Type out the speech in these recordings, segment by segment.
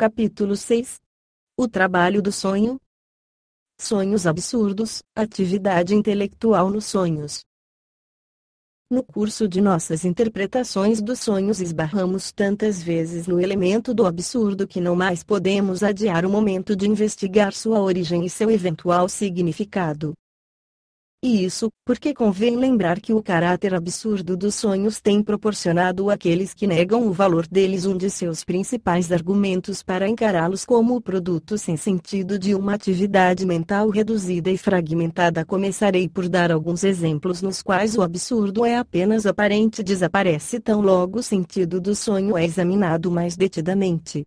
Capítulo 6 O trabalho do sonho. Sonhos absurdos atividade intelectual nos sonhos. No curso de nossas interpretações dos sonhos esbarramos tantas vezes no elemento do absurdo que não mais podemos adiar o momento de investigar sua origem e seu eventual significado. E isso, porque convém lembrar que o caráter absurdo dos sonhos tem proporcionado àqueles que negam o valor deles um de seus principais argumentos para encará-los como o produto sem sentido de uma atividade mental reduzida e fragmentada. Começarei por dar alguns exemplos nos quais o absurdo é apenas aparente e desaparece tão logo o sentido do sonho é examinado mais detidamente.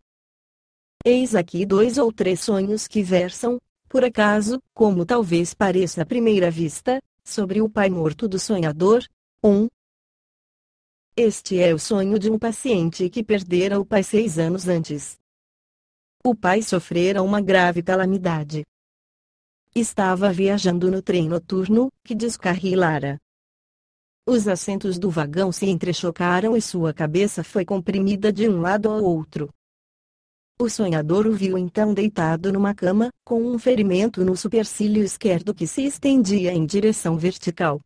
Eis aqui dois ou três sonhos que versam, por acaso, como talvez pareça à primeira vista, sobre o pai morto do sonhador? 1. Um. Este é o sonho de um paciente que perdera o pai seis anos antes. O pai sofrera uma grave calamidade. Estava viajando no trem noturno, que descarrilara. Os assentos do vagão se entrechocaram e sua cabeça foi comprimida de um lado ao outro. O sonhador o viu então deitado numa cama, com um ferimento no supercílio esquerdo que se estendia em direção vertical.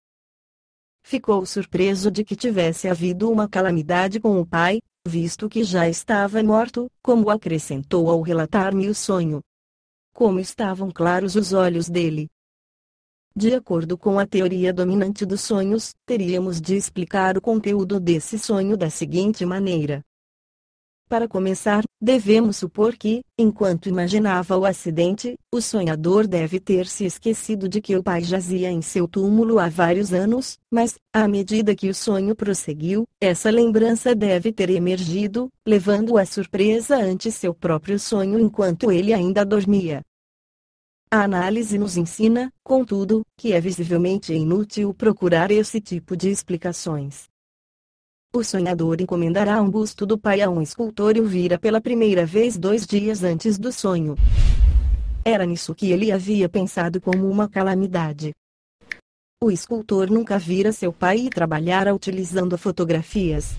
Ficou surpreso de que tivesse havido uma calamidade com o pai, visto que já estava morto, como acrescentou ao relatar-me o sonho. Como estavam claros os olhos dele. De acordo com a teoria dominante dos sonhos, teríamos de explicar o conteúdo desse sonho da seguinte maneira. Para começar, devemos supor que, enquanto imaginava o acidente, o sonhador deve ter se esquecido de que o pai jazia em seu túmulo há vários anos, mas, à medida que o sonho prosseguiu, essa lembrança deve ter emergido, levando-o à surpresa ante seu próprio sonho enquanto ele ainda dormia. A análise nos ensina, contudo, que é visivelmente inútil procurar esse tipo de explicações. O sonhador encomendará um busto do pai a um escultor e o vira pela primeira vez dois dias antes do sonho. Era nisso que ele havia pensado como uma calamidade. O escultor nunca vira seu pai e trabalhara utilizando fotografias,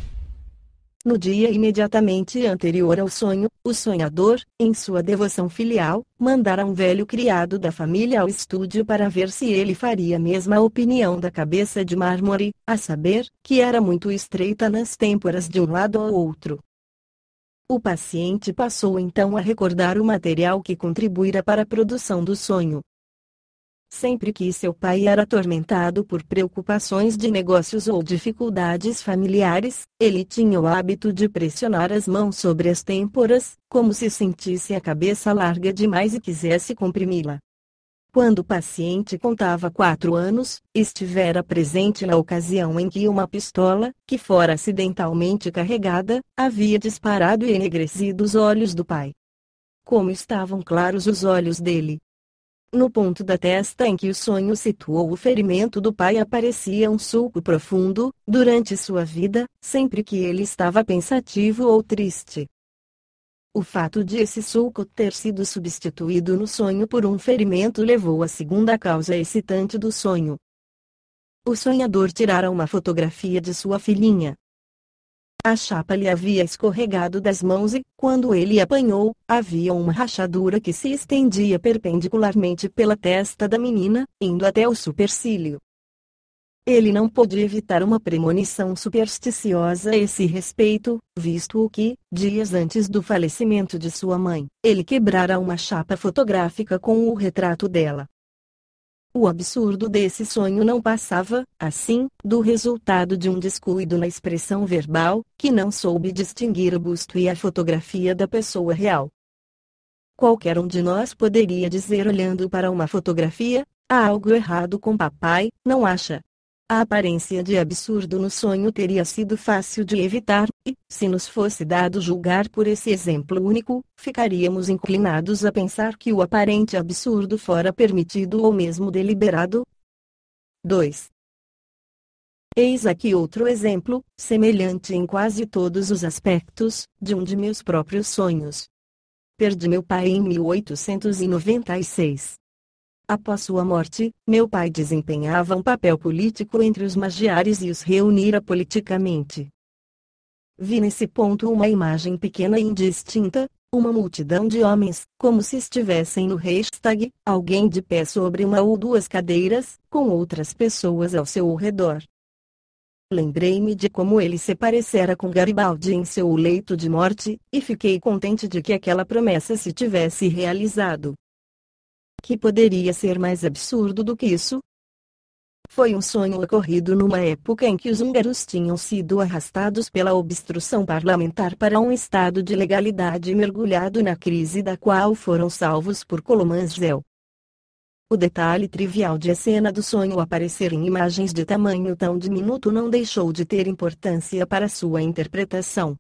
no dia imediatamente anterior ao sonho, o sonhador, em sua devoção filial, mandara um velho criado da família ao estúdio para ver se ele faria a mesma opinião da cabeça de mármore, a saber, que era muito estreita nas têmporas de um lado ao outro. O paciente passou então a recordar o material que contribuíra para a produção do sonho, Sempre que seu pai era atormentado por preocupações de negócios ou dificuldades familiares, ele tinha o hábito de pressionar as mãos sobre as têmporas, como se sentisse a cabeça larga demais e quisesse comprimi-la. Quando o paciente contava quatro anos, estivera presente na ocasião em que uma pistola, que fora acidentalmente carregada, havia disparado e enegrecido os olhos do pai. Como estavam claros os olhos dele, no ponto da testa em que o sonho situou o ferimento do pai aparecia um sulco profundo, durante sua vida, sempre que ele estava pensativo ou triste. O fato de esse sulco ter sido substituído no sonho por um ferimento levou à segunda causa excitante do sonho. O sonhador tirara uma fotografia de sua filhinha, a chapa lhe havia escorregado das mãos e, quando ele apanhou, havia uma rachadura que se estendia perpendicularmente pela testa da menina, indo até o supercílio. Ele não pôde evitar uma premonição supersticiosa a esse respeito, visto o que, dias antes do falecimento de sua mãe, ele quebrara uma chapa fotográfica com o retrato dela. O absurdo desse sonho não passava, assim, do resultado de um descuido na expressão verbal, que não soube distinguir o busto e a fotografia da pessoa real. Qualquer um de nós poderia dizer olhando para uma fotografia, há algo errado com papai, não acha? A aparência de absurdo no sonho teria sido fácil de evitar, e, se nos fosse dado julgar por esse exemplo único, ficaríamos inclinados a pensar que o aparente absurdo fora permitido ou mesmo deliberado. 2. Eis aqui outro exemplo, semelhante em quase todos os aspectos, de um de meus próprios sonhos. Perdi meu pai em 1896. Após sua morte, meu pai desempenhava um papel político entre os magiares e os reunira politicamente. Vi nesse ponto uma imagem pequena e indistinta, uma multidão de homens, como se estivessem no Reichstag, alguém de pé sobre uma ou duas cadeiras, com outras pessoas ao seu redor. Lembrei-me de como ele se parecera com Garibaldi em seu leito de morte, e fiquei contente de que aquela promessa se tivesse realizado que poderia ser mais absurdo do que isso? Foi um sonho ocorrido numa época em que os húngaros tinham sido arrastados pela obstrução parlamentar para um estado de legalidade mergulhado na crise da qual foram salvos por Colomanzel. O detalhe trivial de a cena do sonho aparecer em imagens de tamanho tão diminuto não deixou de ter importância para sua interpretação.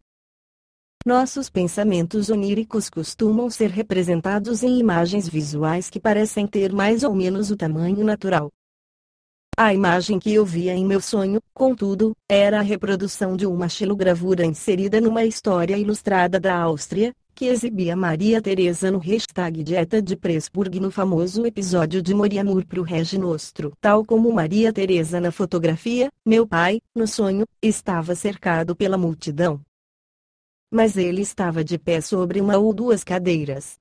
Nossos pensamentos oníricos costumam ser representados em imagens visuais que parecem ter mais ou menos o tamanho natural. A imagem que eu via em meu sonho, contudo, era a reprodução de uma xilogravura inserida numa história ilustrada da Áustria, que exibia Maria Teresa no hashtag Dieta de Presburg no famoso episódio de Moriamur pro Regi Nostro. Tal como Maria Teresa na fotografia, meu pai, no sonho, estava cercado pela multidão mas ele estava de pé sobre uma ou duas cadeiras.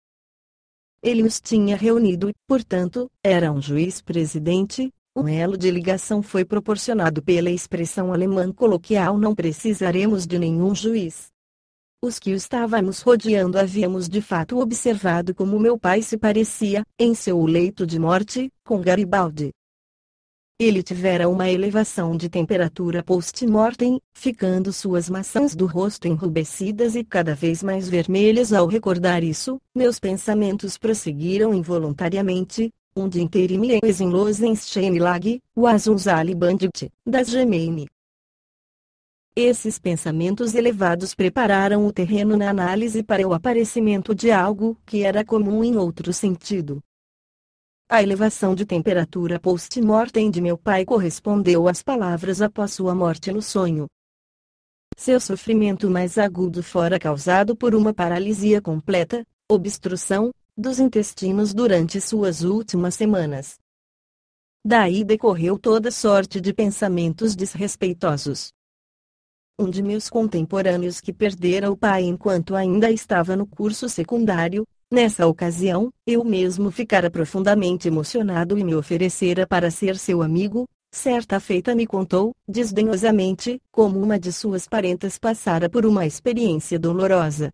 Ele os tinha reunido e, portanto, era um juiz-presidente. Um elo de ligação foi proporcionado pela expressão alemã coloquial não precisaremos de nenhum juiz. Os que o estávamos rodeando havíamos de fato observado como meu pai se parecia, em seu leito de morte, com Garibaldi ele tivera uma elevação de temperatura post-mortem, ficando suas maçãs do rosto enrubescidas e cada vez mais vermelhas ao recordar isso, meus pensamentos prosseguiram involuntariamente, um onde em in Losensteinlag, o Azunzali Bandit, das Gemeine. Esses pensamentos elevados prepararam o terreno na análise para o aparecimento de algo que era comum em outro sentido, a elevação de temperatura post-mortem de meu pai correspondeu às palavras após sua morte no sonho. Seu sofrimento mais agudo fora causado por uma paralisia completa, obstrução, dos intestinos durante suas últimas semanas. Daí decorreu toda sorte de pensamentos desrespeitosos. Um de meus contemporâneos que perdera o pai enquanto ainda estava no curso secundário, Nessa ocasião, eu mesmo ficara profundamente emocionado e me oferecera para ser seu amigo. Certa feita me contou, desdenhosamente, como uma de suas parentas passara por uma experiência dolorosa.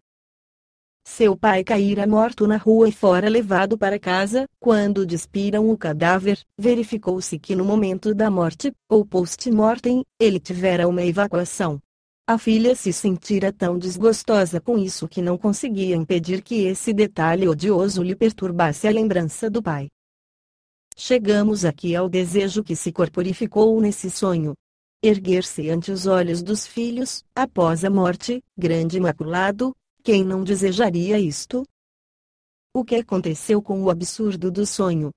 Seu pai caíra morto na rua e fora levado para casa, quando despiram o cadáver, verificou-se que no momento da morte, ou post-mortem, ele tivera uma evacuação. A filha se sentira tão desgostosa com isso que não conseguia impedir que esse detalhe odioso lhe perturbasse a lembrança do pai. Chegamos aqui ao desejo que se corporificou nesse sonho. Erguer-se ante os olhos dos filhos, após a morte, grande imaculado, quem não desejaria isto? O que aconteceu com o absurdo do sonho?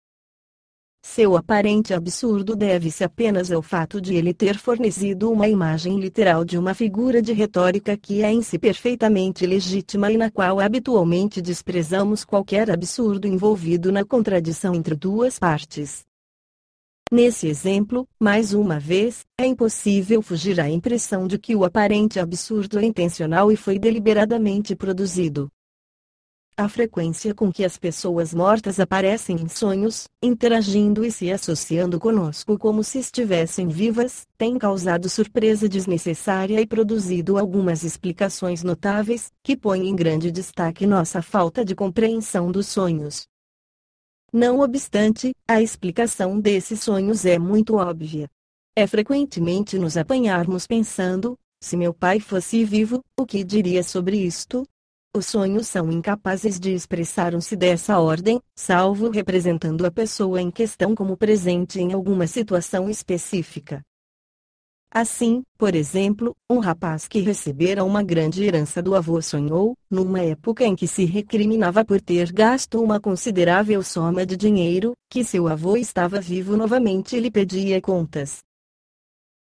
Seu aparente absurdo deve-se apenas ao fato de ele ter fornecido uma imagem literal de uma figura de retórica que é em si perfeitamente legítima e na qual habitualmente desprezamos qualquer absurdo envolvido na contradição entre duas partes. Nesse exemplo, mais uma vez, é impossível fugir à impressão de que o aparente absurdo é intencional e foi deliberadamente produzido a frequência com que as pessoas mortas aparecem em sonhos, interagindo e se associando conosco como se estivessem vivas, tem causado surpresa desnecessária e produzido algumas explicações notáveis, que põem em grande destaque nossa falta de compreensão dos sonhos. Não obstante, a explicação desses sonhos é muito óbvia. É frequentemente nos apanharmos pensando, se meu pai fosse vivo, o que diria sobre isto? Os sonhos são incapazes de expressar-se dessa ordem, salvo representando a pessoa em questão como presente em alguma situação específica. Assim, por exemplo, um rapaz que recebera uma grande herança do avô sonhou, numa época em que se recriminava por ter gasto uma considerável soma de dinheiro, que seu avô estava vivo novamente e lhe pedia contas.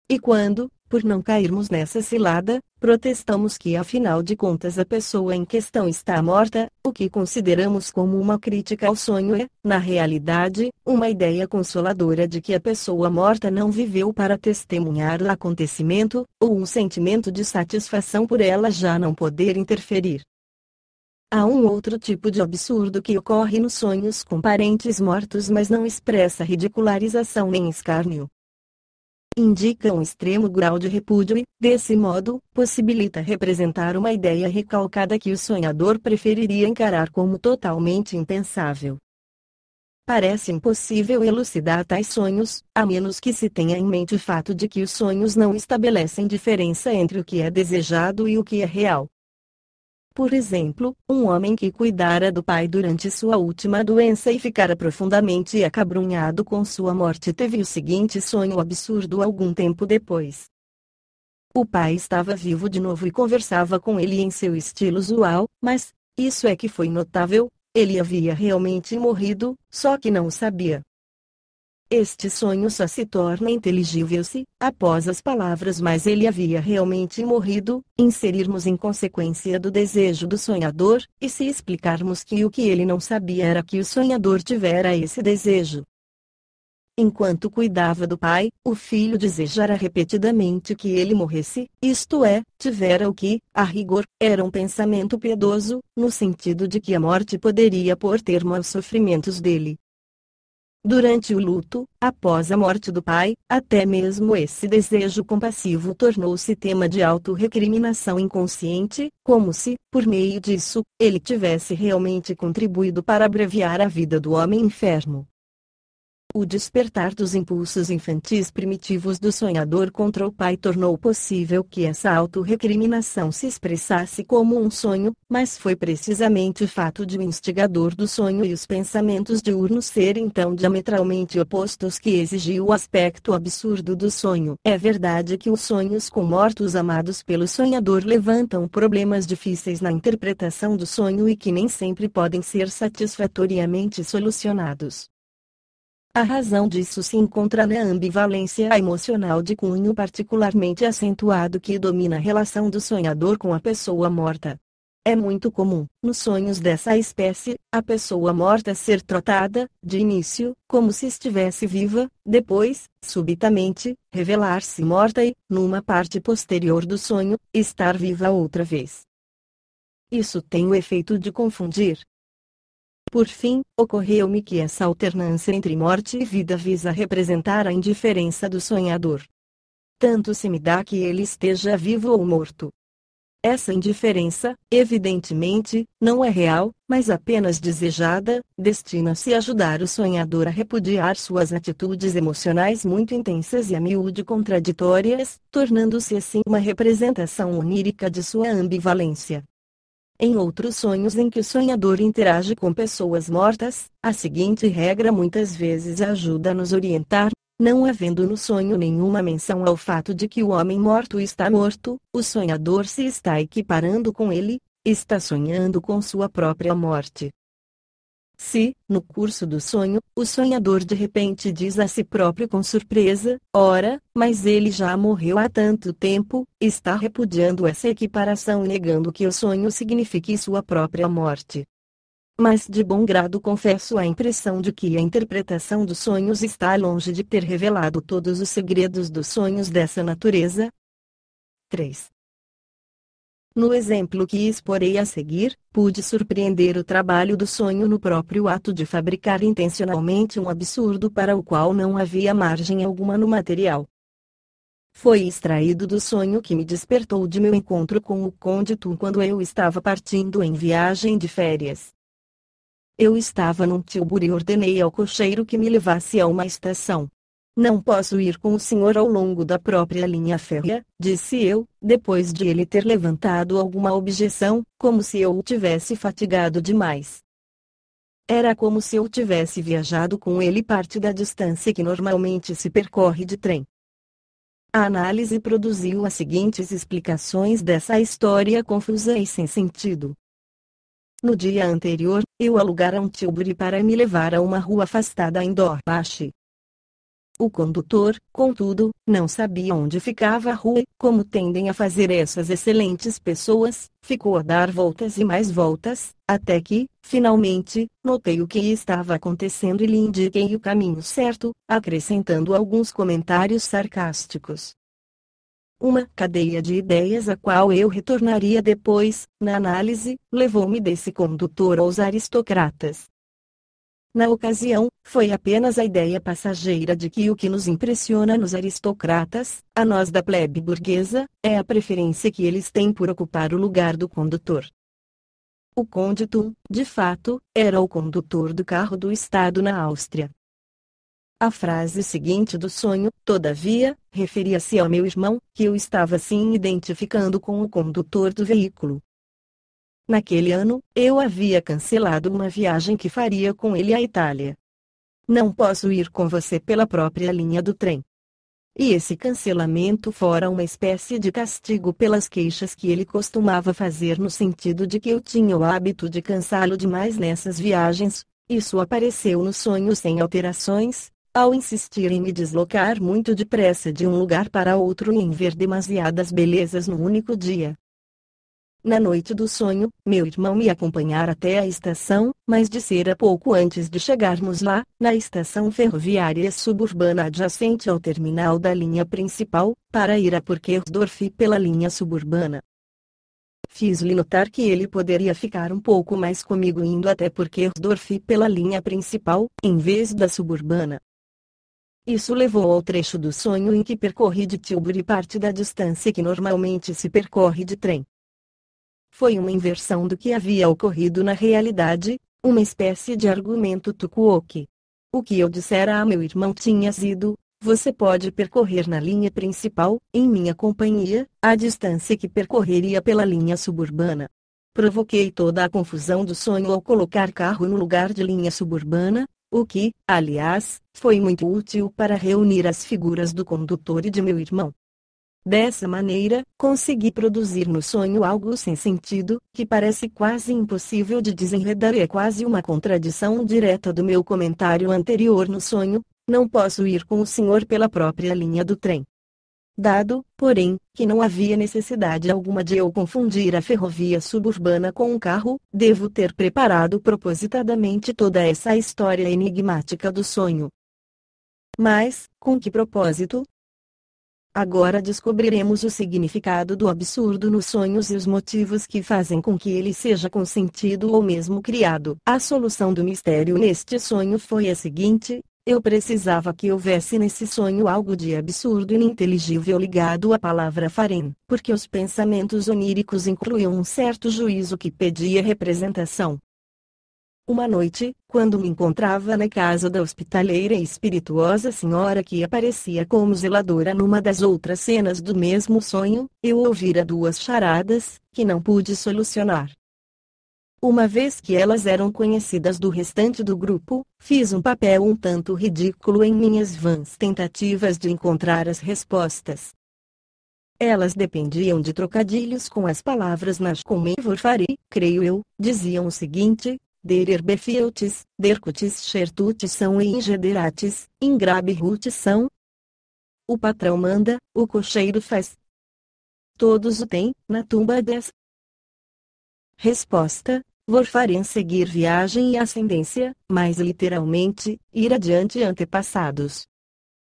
E quando, por não cairmos nessa cilada, protestamos que afinal de contas a pessoa em questão está morta, o que consideramos como uma crítica ao sonho é, na realidade, uma ideia consoladora de que a pessoa morta não viveu para testemunhar o acontecimento, ou um sentimento de satisfação por ela já não poder interferir. Há um outro tipo de absurdo que ocorre nos sonhos com parentes mortos mas não expressa ridicularização nem escárnio indica um extremo grau de repúdio e, desse modo, possibilita representar uma ideia recalcada que o sonhador preferiria encarar como totalmente impensável. Parece impossível elucidar tais sonhos, a menos que se tenha em mente o fato de que os sonhos não estabelecem diferença entre o que é desejado e o que é real. Por exemplo, um homem que cuidara do pai durante sua última doença e ficara profundamente acabrunhado com sua morte teve o seguinte sonho absurdo algum tempo depois. O pai estava vivo de novo e conversava com ele em seu estilo usual, mas, isso é que foi notável, ele havia realmente morrido, só que não sabia. Este sonho só se torna inteligível se, após as palavras mas ele havia realmente morrido, inserirmos em consequência do desejo do sonhador, e se explicarmos que o que ele não sabia era que o sonhador tivera esse desejo. Enquanto cuidava do pai, o filho desejara repetidamente que ele morresse, isto é, tivera o que, a rigor, era um pensamento piedoso, no sentido de que a morte poderia pôr termo aos sofrimentos dele. Durante o luto, após a morte do pai, até mesmo esse desejo compassivo tornou-se tema de autorrecriminação inconsciente, como se, por meio disso, ele tivesse realmente contribuído para abreviar a vida do homem enfermo. O despertar dos impulsos infantis primitivos do sonhador contra o pai tornou possível que essa autorrecriminação se expressasse como um sonho, mas foi precisamente o fato de o instigador do sonho e os pensamentos diurnos serem tão diametralmente opostos que exigiu o aspecto absurdo do sonho. É verdade que os sonhos com mortos amados pelo sonhador levantam problemas difíceis na interpretação do sonho e que nem sempre podem ser satisfatoriamente solucionados. A razão disso se encontra na ambivalência emocional de cunho particularmente acentuado que domina a relação do sonhador com a pessoa morta. É muito comum, nos sonhos dessa espécie, a pessoa morta ser tratada, de início, como se estivesse viva, depois, subitamente, revelar-se morta e, numa parte posterior do sonho, estar viva outra vez. Isso tem o efeito de confundir, por fim, ocorreu-me que essa alternância entre morte e vida visa representar a indiferença do sonhador. Tanto se me dá que ele esteja vivo ou morto. Essa indiferença, evidentemente, não é real, mas apenas desejada, destina-se a ajudar o sonhador a repudiar suas atitudes emocionais muito intensas e a miúde contraditórias, tornando-se assim uma representação onírica de sua ambivalência. Em outros sonhos em que o sonhador interage com pessoas mortas, a seguinte regra muitas vezes ajuda a nos orientar. Não havendo no sonho nenhuma menção ao fato de que o homem morto está morto, o sonhador se está equiparando com ele, está sonhando com sua própria morte. Se, no curso do sonho, o sonhador de repente diz a si próprio com surpresa: Ora, mas ele já morreu há tanto tempo, está repudiando essa equiparação e negando que o sonho signifique sua própria morte. Mas de bom grado confesso a impressão de que a interpretação dos sonhos está longe de ter revelado todos os segredos dos sonhos dessa natureza. 3. No exemplo que exporei a seguir, pude surpreender o trabalho do sonho no próprio ato de fabricar intencionalmente um absurdo para o qual não havia margem alguma no material. Foi extraído do sonho que me despertou de meu encontro com o Conde Tu quando eu estava partindo em viagem de férias. Eu estava num tilburi e ordenei ao cocheiro que me levasse a uma estação. Não posso ir com o senhor ao longo da própria linha férrea, disse eu, depois de ele ter levantado alguma objeção, como se eu o tivesse fatigado demais. Era como se eu tivesse viajado com ele parte da distância que normalmente se percorre de trem. A análise produziu as seguintes explicações dessa história confusa e sem sentido. No dia anterior, eu alugara um tilbury para me levar a uma rua afastada em Dorpache, o condutor, contudo, não sabia onde ficava a rua, como tendem a fazer essas excelentes pessoas, ficou a dar voltas e mais voltas, até que, finalmente, notei o que estava acontecendo e lhe indiquei o caminho certo, acrescentando alguns comentários sarcásticos. Uma cadeia de ideias a qual eu retornaria depois, na análise, levou-me desse condutor aos aristocratas. Na ocasião, foi apenas a ideia passageira de que o que nos impressiona nos aristocratas, a nós da plebe burguesa, é a preferência que eles têm por ocupar o lugar do condutor. O côndito, de fato, era o condutor do carro do Estado na Áustria. A frase seguinte do sonho, todavia, referia-se ao meu irmão, que eu estava assim identificando com o condutor do veículo. Naquele ano, eu havia cancelado uma viagem que faria com ele à Itália. Não posso ir com você pela própria linha do trem. E esse cancelamento fora uma espécie de castigo pelas queixas que ele costumava fazer no sentido de que eu tinha o hábito de cansá-lo demais nessas viagens, isso apareceu no sonho sem alterações, ao insistir em me deslocar muito depressa de um lugar para outro e em ver demasiadas belezas no único dia. Na noite do sonho, meu irmão me acompanhar até a estação, mas dissera pouco antes de chegarmos lá, na estação ferroviária suburbana adjacente ao terminal da linha principal, para ir a Porquerdorf pela linha suburbana. Fiz-lhe notar que ele poderia ficar um pouco mais comigo indo até Porquerdorf pela linha principal, em vez da suburbana. Isso levou ao trecho do sonho em que percorri de Tilbury parte da distância que normalmente se percorre de trem. Foi uma inversão do que havia ocorrido na realidade, uma espécie de argumento tucuoque. O que eu dissera a meu irmão tinha sido, você pode percorrer na linha principal, em minha companhia, a distância que percorreria pela linha suburbana. Provoquei toda a confusão do sonho ao colocar carro no lugar de linha suburbana, o que, aliás, foi muito útil para reunir as figuras do condutor e de meu irmão. Dessa maneira, consegui produzir no sonho algo sem sentido, que parece quase impossível de desenredar e é quase uma contradição direta do meu comentário anterior no sonho. Não posso ir com o senhor pela própria linha do trem. Dado, porém, que não havia necessidade alguma de eu confundir a ferrovia suburbana com um carro, devo ter preparado propositadamente toda essa história enigmática do sonho. Mas, com que propósito? Agora descobriremos o significado do absurdo nos sonhos e os motivos que fazem com que ele seja consentido ou mesmo criado. A solução do mistério neste sonho foi a seguinte: eu precisava que houvesse nesse sonho algo de absurdo e ininteligível ligado à palavra Faren, porque os pensamentos oníricos incluíam um certo juízo que pedia representação. Uma noite, quando me encontrava na casa da hospitaleira e espirituosa senhora que aparecia como zeladora numa das outras cenas do mesmo sonho, eu ouvira duas charadas, que não pude solucionar. Uma vez que elas eram conhecidas do restante do grupo, fiz um papel um tanto ridículo em minhas vãs tentativas de encontrar as respostas. Elas dependiam de trocadilhos com as palavras nas comem creio eu, diziam o seguinte, Dererbefeutis, Dercutis Xertutis são e Ingederatis, Ingrabirrutis são. O patrão manda, o cocheiro faz. Todos o têm, na tumba des. Resposta, Vorfarem seguir viagem e ascendência, mais literalmente, ir adiante antepassados.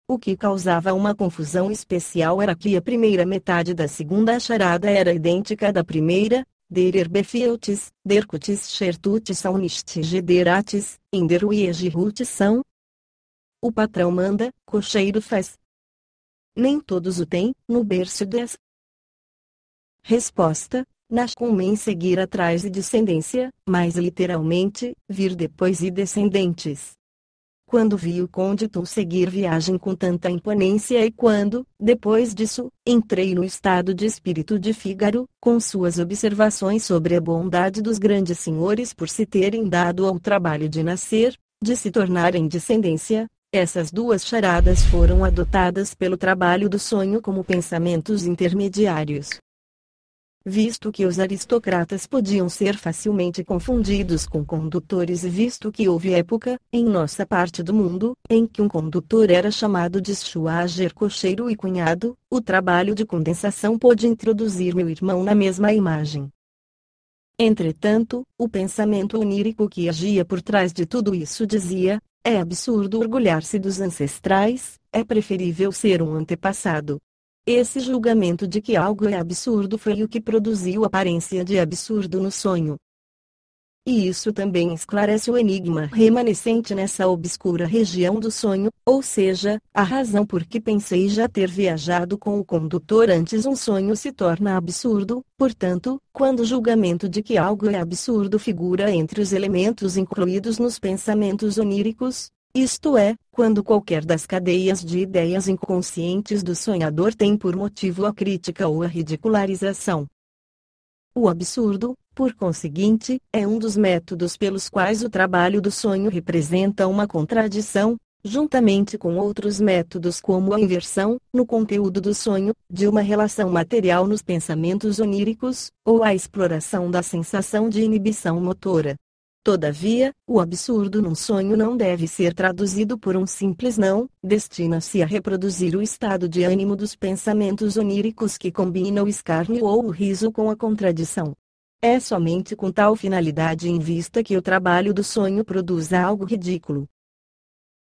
O que causava uma confusão especial era que a primeira metade da segunda charada era idêntica da primeira, der dercutis, der Cutis Xertutis Aunistgederates, Inderuiegirutis são. O patrão manda, cocheiro faz. Nem todos o têm, no berço des. Resposta, comem seguir atrás e descendência, mais literalmente, vir depois e descendentes quando vi o conde Tum seguir viagem com tanta imponência e quando, depois disso, entrei no estado de espírito de Fígaro, com suas observações sobre a bondade dos grandes senhores por se terem dado ao trabalho de nascer, de se tornarem descendência, essas duas charadas foram adotadas pelo trabalho do sonho como pensamentos intermediários visto que os aristocratas podiam ser facilmente confundidos com condutores visto que houve época, em nossa parte do mundo, em que um condutor era chamado de schuager cocheiro e cunhado, o trabalho de condensação pôde introduzir meu irmão na mesma imagem. Entretanto, o pensamento onírico que agia por trás de tudo isso dizia, é absurdo orgulhar-se dos ancestrais, é preferível ser um antepassado, esse julgamento de que algo é absurdo foi o que produziu a aparência de absurdo no sonho. E isso também esclarece o enigma remanescente nessa obscura região do sonho, ou seja, a razão por que pensei já ter viajado com o condutor antes um sonho se torna absurdo, portanto, quando o julgamento de que algo é absurdo figura entre os elementos incluídos nos pensamentos oníricos, isto é, quando qualquer das cadeias de ideias inconscientes do sonhador tem por motivo a crítica ou a ridicularização. O absurdo, por conseguinte, é um dos métodos pelos quais o trabalho do sonho representa uma contradição, juntamente com outros métodos como a inversão, no conteúdo do sonho, de uma relação material nos pensamentos oníricos, ou a exploração da sensação de inibição motora. Todavia, o absurdo num sonho não deve ser traduzido por um simples não, destina-se a reproduzir o estado de ânimo dos pensamentos oníricos que combinam o escárnio ou o riso com a contradição. É somente com tal finalidade em vista que o trabalho do sonho produz algo ridículo.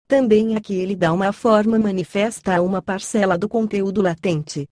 Também aqui ele dá uma forma manifesta a uma parcela do conteúdo latente,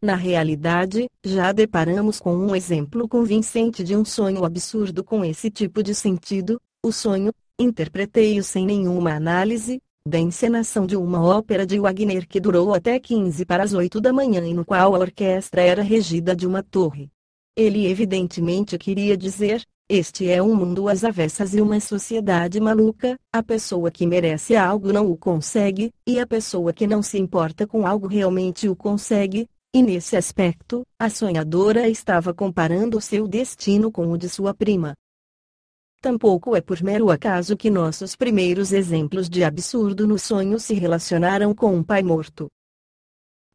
na realidade, já deparamos com um exemplo convincente de um sonho absurdo com esse tipo de sentido. O sonho, interpretei-o sem nenhuma análise, da encenação de uma ópera de Wagner que durou até 15 para as 8 da manhã e no qual a orquestra era regida de uma torre. Ele evidentemente queria dizer: este é um mundo às avessas e uma sociedade maluca, a pessoa que merece algo não o consegue, e a pessoa que não se importa com algo realmente o consegue, e nesse aspecto, a sonhadora estava comparando seu destino com o de sua prima. Tampouco é por mero acaso que nossos primeiros exemplos de absurdo no sonho se relacionaram com um pai morto.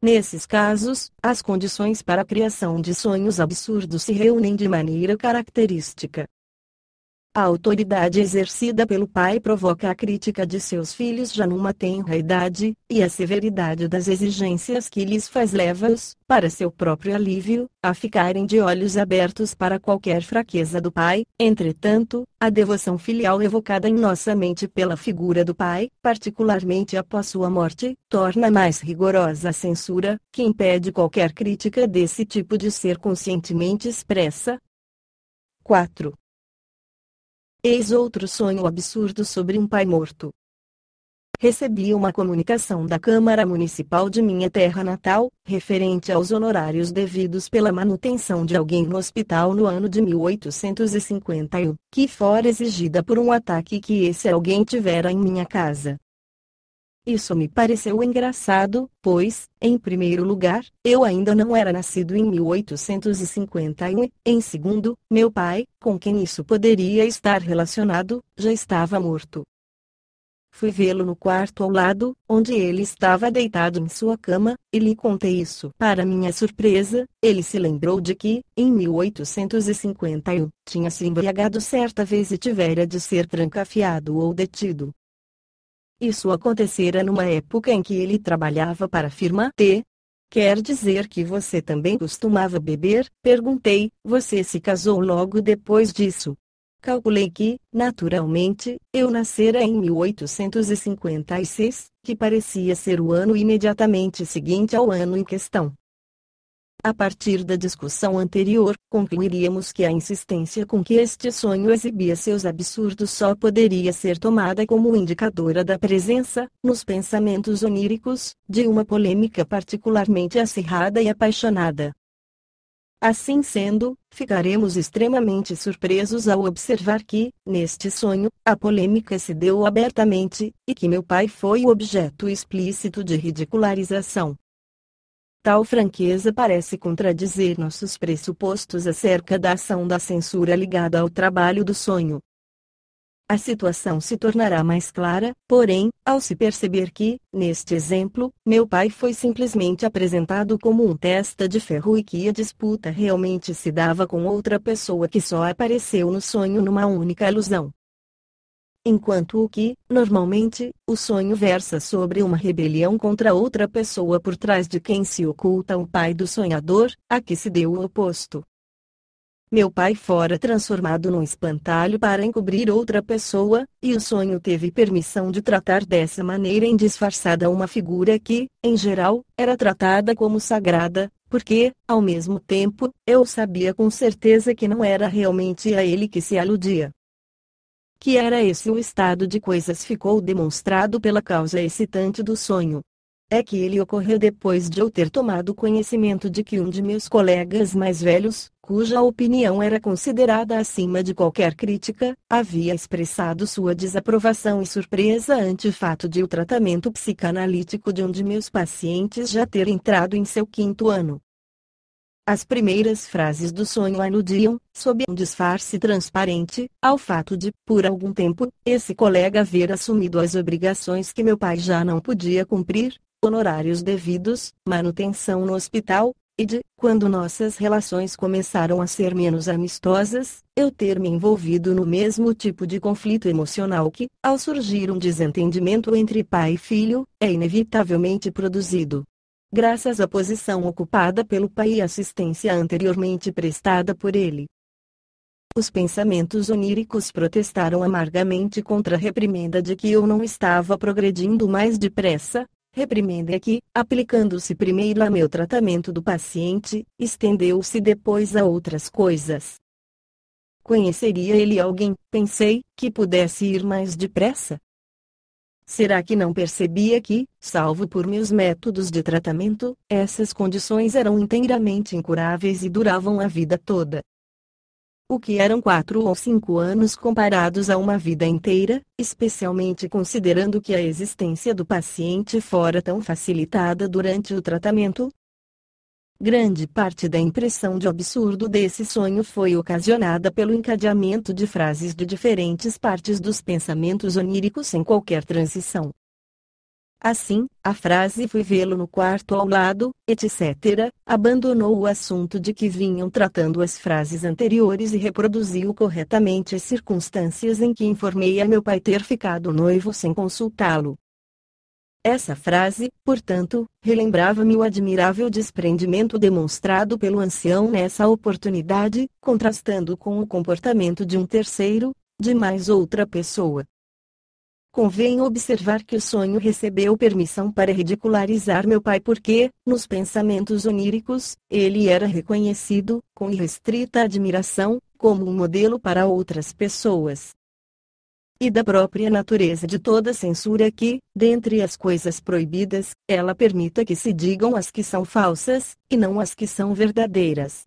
Nesses casos, as condições para a criação de sonhos absurdos se reúnem de maneira característica. A autoridade exercida pelo pai provoca a crítica de seus filhos já numa tenra idade, e a severidade das exigências que lhes faz leva-os, para seu próprio alívio, a ficarem de olhos abertos para qualquer fraqueza do pai. Entretanto, a devoção filial evocada em nossa mente pela figura do pai, particularmente após sua morte, torna mais rigorosa a censura, que impede qualquer crítica desse tipo de ser conscientemente expressa. 4. Eis outro sonho absurdo sobre um pai morto. Recebi uma comunicação da Câmara Municipal de minha terra natal, referente aos honorários devidos pela manutenção de alguém no hospital no ano de 1851, que fora exigida por um ataque que esse alguém tivera em minha casa. Isso me pareceu engraçado, pois, em primeiro lugar, eu ainda não era nascido em 1851, em segundo, meu pai, com quem isso poderia estar relacionado, já estava morto. Fui vê-lo no quarto ao lado, onde ele estava deitado em sua cama, e lhe contei isso. Para minha surpresa, ele se lembrou de que, em 1851, tinha se embriagado certa vez e tivera de ser trancafiado ou detido. Isso acontecera numa época em que ele trabalhava para a firma T. Quer dizer que você também costumava beber? Perguntei. Você se casou logo depois disso. Calculei que, naturalmente, eu nascera em 1856, que parecia ser o ano imediatamente seguinte ao ano em questão. A partir da discussão anterior, concluiríamos que a insistência com que este sonho exibia seus absurdos só poderia ser tomada como indicadora da presença, nos pensamentos oníricos, de uma polêmica particularmente acirrada e apaixonada. Assim sendo, ficaremos extremamente surpresos ao observar que, neste sonho, a polêmica se deu abertamente, e que meu pai foi o objeto explícito de ridicularização. Tal franqueza parece contradizer nossos pressupostos acerca da ação da censura ligada ao trabalho do sonho. A situação se tornará mais clara, porém, ao se perceber que, neste exemplo, meu pai foi simplesmente apresentado como um testa de ferro e que a disputa realmente se dava com outra pessoa que só apareceu no sonho numa única alusão enquanto o que, normalmente, o sonho versa sobre uma rebelião contra outra pessoa por trás de quem se oculta o pai do sonhador, a que se deu o oposto. Meu pai fora transformado num espantalho para encobrir outra pessoa, e o sonho teve permissão de tratar dessa maneira em disfarçada, uma figura que, em geral, era tratada como sagrada, porque, ao mesmo tempo, eu sabia com certeza que não era realmente a ele que se aludia que era esse o estado de coisas ficou demonstrado pela causa excitante do sonho. É que ele ocorreu depois de eu ter tomado conhecimento de que um de meus colegas mais velhos, cuja opinião era considerada acima de qualquer crítica, havia expressado sua desaprovação e surpresa ante o fato de o tratamento psicanalítico de um de meus pacientes já ter entrado em seu quinto ano. As primeiras frases do sonho aludiam, sob um disfarce transparente, ao fato de, por algum tempo, esse colega haver assumido as obrigações que meu pai já não podia cumprir, honorários devidos, manutenção no hospital, e de, quando nossas relações começaram a ser menos amistosas, eu ter me envolvido no mesmo tipo de conflito emocional que, ao surgir um desentendimento entre pai e filho, é inevitavelmente produzido graças à posição ocupada pelo pai e assistência anteriormente prestada por ele. Os pensamentos oníricos protestaram amargamente contra a reprimenda de que eu não estava progredindo mais depressa, reprimenda que, aplicando-se primeiro a meu tratamento do paciente, estendeu-se depois a outras coisas. Conheceria ele alguém, pensei, que pudesse ir mais depressa? Será que não percebia que, salvo por meus métodos de tratamento, essas condições eram inteiramente incuráveis e duravam a vida toda? O que eram quatro ou cinco anos comparados a uma vida inteira, especialmente considerando que a existência do paciente fora tão facilitada durante o tratamento, Grande parte da impressão de absurdo desse sonho foi ocasionada pelo encadeamento de frases de diferentes partes dos pensamentos oníricos sem qualquer transição. Assim, a frase fui vê-lo no quarto ao lado, etc., abandonou o assunto de que vinham tratando as frases anteriores e reproduziu corretamente as circunstâncias em que informei a meu pai ter ficado noivo sem consultá-lo. Essa frase, portanto, relembrava-me o admirável desprendimento demonstrado pelo ancião nessa oportunidade, contrastando com o comportamento de um terceiro, de mais outra pessoa. Convém observar que o sonho recebeu permissão para ridicularizar meu pai porque, nos pensamentos oníricos, ele era reconhecido, com irrestrita admiração, como um modelo para outras pessoas e da própria natureza de toda censura que, dentre as coisas proibidas, ela permita que se digam as que são falsas, e não as que são verdadeiras.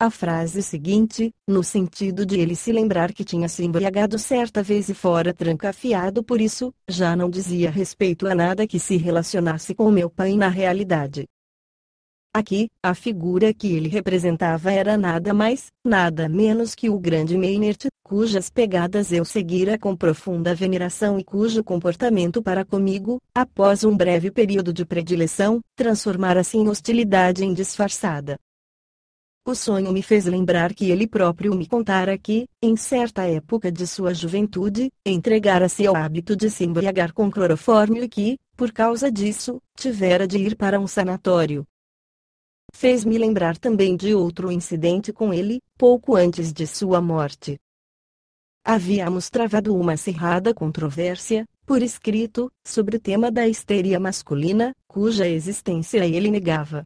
A frase seguinte, no sentido de ele se lembrar que tinha se embriagado certa vez e fora trancafiado por isso, já não dizia respeito a nada que se relacionasse com meu pai na realidade. Aqui, a figura que ele representava era nada mais, nada menos que o grande Meinert, cujas pegadas eu seguira com profunda veneração e cujo comportamento para comigo, após um breve período de predileção, transformara-se assim em hostilidade disfarçada. O sonho me fez lembrar que ele próprio me contara que, em certa época de sua juventude, entregara-se ao hábito de se embriagar com clorofórmio e que, por causa disso, tivera de ir para um sanatório fez-me lembrar também de outro incidente com ele, pouco antes de sua morte. Havíamos travado uma acirrada controvérsia, por escrito, sobre o tema da histeria masculina, cuja existência ele negava.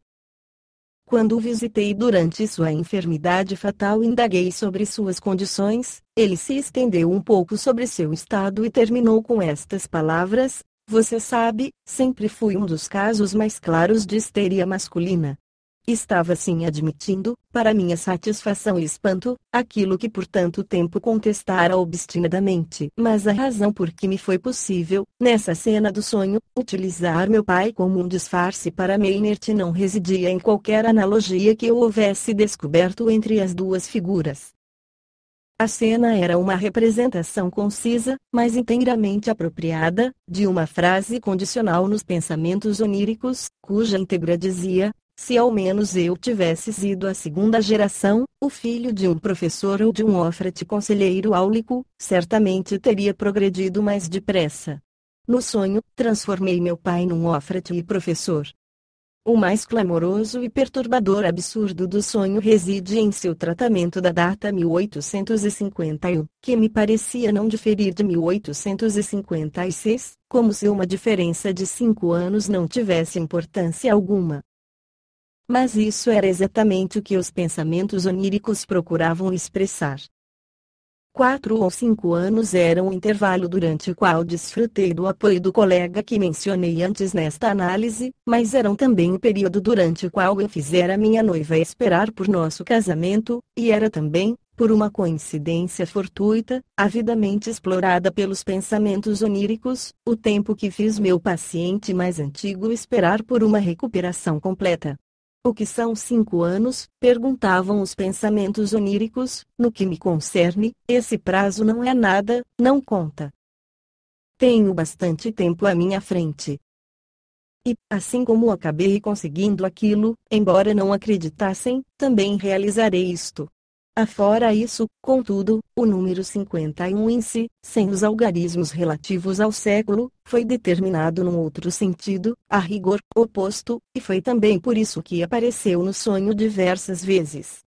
Quando o visitei durante sua enfermidade fatal, indaguei sobre suas condições. Ele se estendeu um pouco sobre seu estado e terminou com estas palavras: Você sabe, sempre fui um dos casos mais claros de histeria masculina. Estava sim admitindo, para minha satisfação e espanto, aquilo que por tanto tempo contestara obstinadamente. Mas a razão por que me foi possível, nessa cena do sonho, utilizar meu pai como um disfarce para minha não residia em qualquer analogia que eu houvesse descoberto entre as duas figuras. A cena era uma representação concisa, mas inteiramente apropriada, de uma frase condicional nos pensamentos oníricos, cuja íntegra dizia: se ao menos eu tivesse sido a segunda geração, o filho de um professor ou de um ofrete conselheiro áulico, certamente teria progredido mais depressa. No sonho, transformei meu pai num ofrete e professor. O mais clamoroso e perturbador absurdo do sonho reside em seu tratamento da data 1851, que me parecia não diferir de 1856, como se uma diferença de cinco anos não tivesse importância alguma. Mas isso era exatamente o que os pensamentos oníricos procuravam expressar. Quatro ou cinco anos eram o intervalo durante o qual desfrutei do apoio do colega que mencionei antes nesta análise, mas eram também o período durante o qual eu fizera minha noiva esperar por nosso casamento, e era também, por uma coincidência fortuita, avidamente explorada pelos pensamentos oníricos, o tempo que fiz meu paciente mais antigo esperar por uma recuperação completa. O que são cinco anos? Perguntavam os pensamentos oníricos. No que me concerne, esse prazo não é nada, não conta. Tenho bastante tempo à minha frente. E, assim como acabei conseguindo aquilo, embora não acreditassem, também realizarei isto. Afora isso, contudo, o número 51 em si, sem os algarismos relativos ao século, foi determinado num outro sentido, a rigor, oposto, e foi também por isso que apareceu no sonho diversas vezes.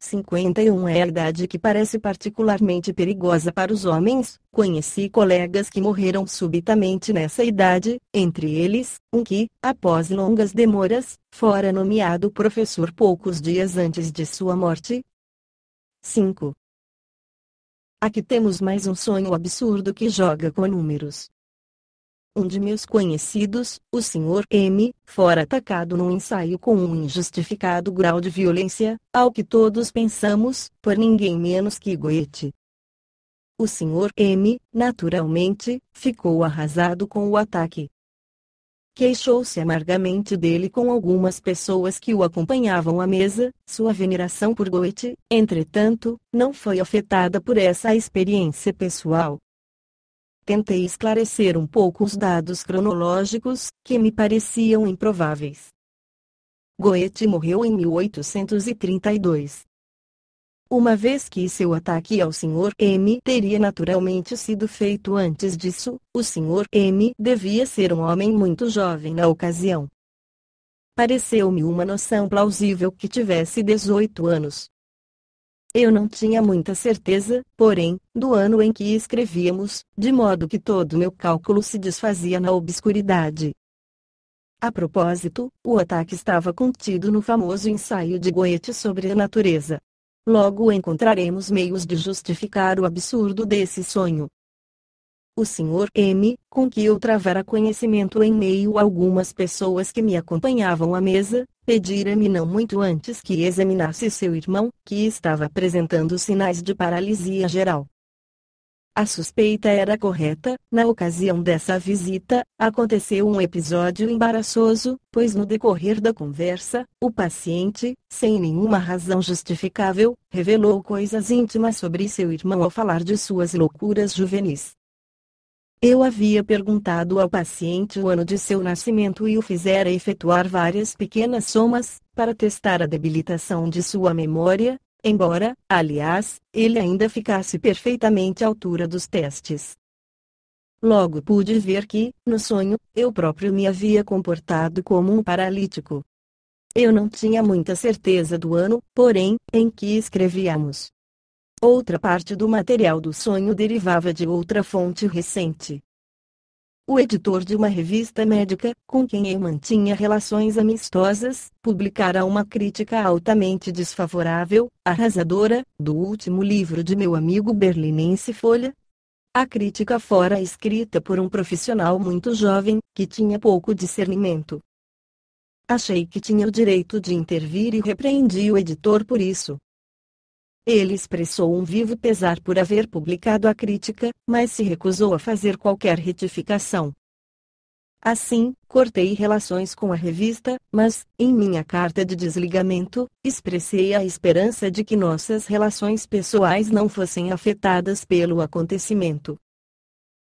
51 é a idade que parece particularmente perigosa para os homens. Conheci colegas que morreram subitamente nessa idade, entre eles, um que, após longas demoras, fora nomeado professor poucos dias antes de sua morte, 5. Aqui temos mais um sonho absurdo que joga com números. Um de meus conhecidos, o Sr. M, fora atacado num ensaio com um injustificado grau de violência, ao que todos pensamos, por ninguém menos que Goethe. O Sr. M, naturalmente, ficou arrasado com o ataque. Queixou-se amargamente dele com algumas pessoas que o acompanhavam à mesa, sua veneração por Goethe, entretanto, não foi afetada por essa experiência pessoal. Tentei esclarecer um pouco os dados cronológicos, que me pareciam improváveis. Goethe morreu em 1832 uma vez que seu ataque ao Sr. M teria naturalmente sido feito antes disso, o Sr. M devia ser um homem muito jovem na ocasião. Pareceu-me uma noção plausível que tivesse 18 anos. Eu não tinha muita certeza, porém, do ano em que escrevíamos, de modo que todo meu cálculo se desfazia na obscuridade. A propósito, o ataque estava contido no famoso ensaio de Goethe sobre a natureza logo encontraremos meios de justificar o absurdo desse sonho. O Sr. M, com que eu travara conhecimento em meio a algumas pessoas que me acompanhavam à mesa, pedira-me não muito antes que examinasse seu irmão, que estava apresentando sinais de paralisia geral. A suspeita era correta, na ocasião dessa visita, aconteceu um episódio embaraçoso, pois no decorrer da conversa, o paciente, sem nenhuma razão justificável, revelou coisas íntimas sobre seu irmão ao falar de suas loucuras juvenis. Eu havia perguntado ao paciente o ano de seu nascimento e o fizera efetuar várias pequenas somas, para testar a debilitação de sua memória, Embora, aliás, ele ainda ficasse perfeitamente à altura dos testes. Logo pude ver que, no sonho, eu próprio me havia comportado como um paralítico. Eu não tinha muita certeza do ano, porém, em que escrevíamos. Outra parte do material do sonho derivava de outra fonte recente o editor de uma revista médica, com quem eu mantinha relações amistosas, publicara uma crítica altamente desfavorável, arrasadora, do último livro de meu amigo berlinense Folha. A crítica fora escrita por um profissional muito jovem, que tinha pouco discernimento. Achei que tinha o direito de intervir e repreendi o editor por isso. Ele expressou um vivo pesar por haver publicado a crítica, mas se recusou a fazer qualquer retificação. Assim, cortei relações com a revista, mas, em minha carta de desligamento, expressei a esperança de que nossas relações pessoais não fossem afetadas pelo acontecimento.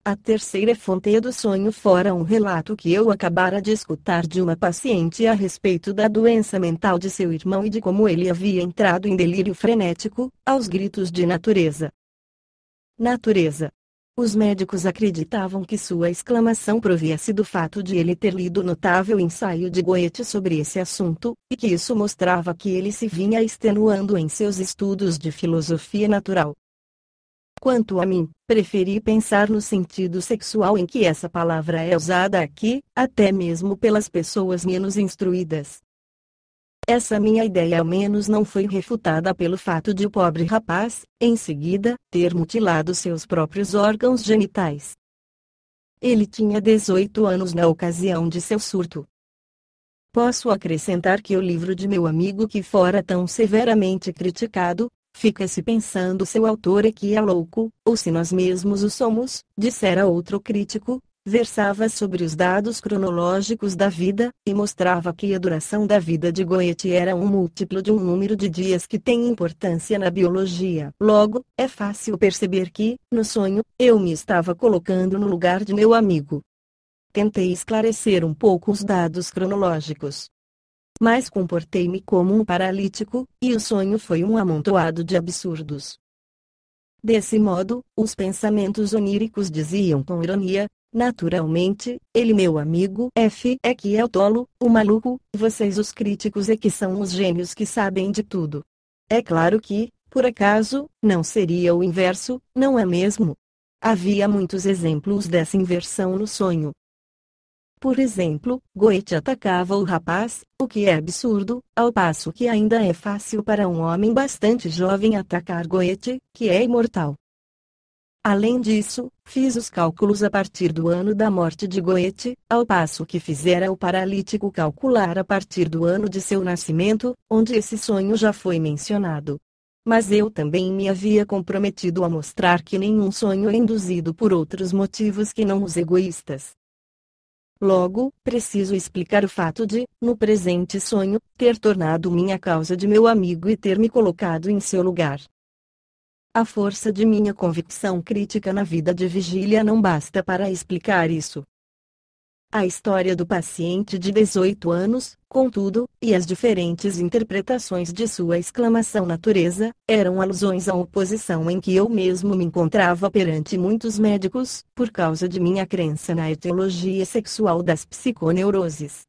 A terceira fonte é do sonho fora um relato que eu acabara de escutar de uma paciente a respeito da doença mental de seu irmão e de como ele havia entrado em delírio frenético, aos gritos de natureza. Natureza. Os médicos acreditavam que sua exclamação proviesse do fato de ele ter lido o notável ensaio de Goethe sobre esse assunto, e que isso mostrava que ele se vinha extenuando em seus estudos de filosofia natural. Quanto a mim, preferi pensar no sentido sexual em que essa palavra é usada aqui, até mesmo pelas pessoas menos instruídas. Essa minha ideia ao menos não foi refutada pelo fato de o pobre rapaz, em seguida, ter mutilado seus próprios órgãos genitais. Ele tinha 18 anos na ocasião de seu surto. Posso acrescentar que o livro de meu amigo que fora tão severamente criticado, Fica-se pensando se o autor aqui é, é louco, ou se nós mesmos o somos, dissera outro crítico, versava sobre os dados cronológicos da vida, e mostrava que a duração da vida de Goethe era um múltiplo de um número de dias que tem importância na biologia. Logo, é fácil perceber que, no sonho, eu me estava colocando no lugar de meu amigo. Tentei esclarecer um pouco os dados cronológicos, mas comportei-me como um paralítico, e o sonho foi um amontoado de absurdos. Desse modo, os pensamentos oníricos diziam com ironia, naturalmente, ele meu amigo F é que é o tolo, o maluco, vocês os críticos é que são os gênios que sabem de tudo. É claro que, por acaso, não seria o inverso, não é mesmo? Havia muitos exemplos dessa inversão no sonho, por exemplo, Goethe atacava o rapaz, o que é absurdo, ao passo que ainda é fácil para um homem bastante jovem atacar Goethe, que é imortal. Além disso, fiz os cálculos a partir do ano da morte de Goethe, ao passo que fizera o paralítico calcular a partir do ano de seu nascimento, onde esse sonho já foi mencionado. Mas eu também me havia comprometido a mostrar que nenhum sonho é induzido por outros motivos que não os egoístas. Logo, preciso explicar o fato de, no presente sonho, ter tornado minha causa de meu amigo e ter me colocado em seu lugar. A força de minha convicção crítica na vida de vigília não basta para explicar isso a história do paciente de 18 anos, contudo, e as diferentes interpretações de sua exclamação natureza, eram alusões à oposição em que eu mesmo me encontrava perante muitos médicos, por causa de minha crença na etiologia sexual das psiconeuroses.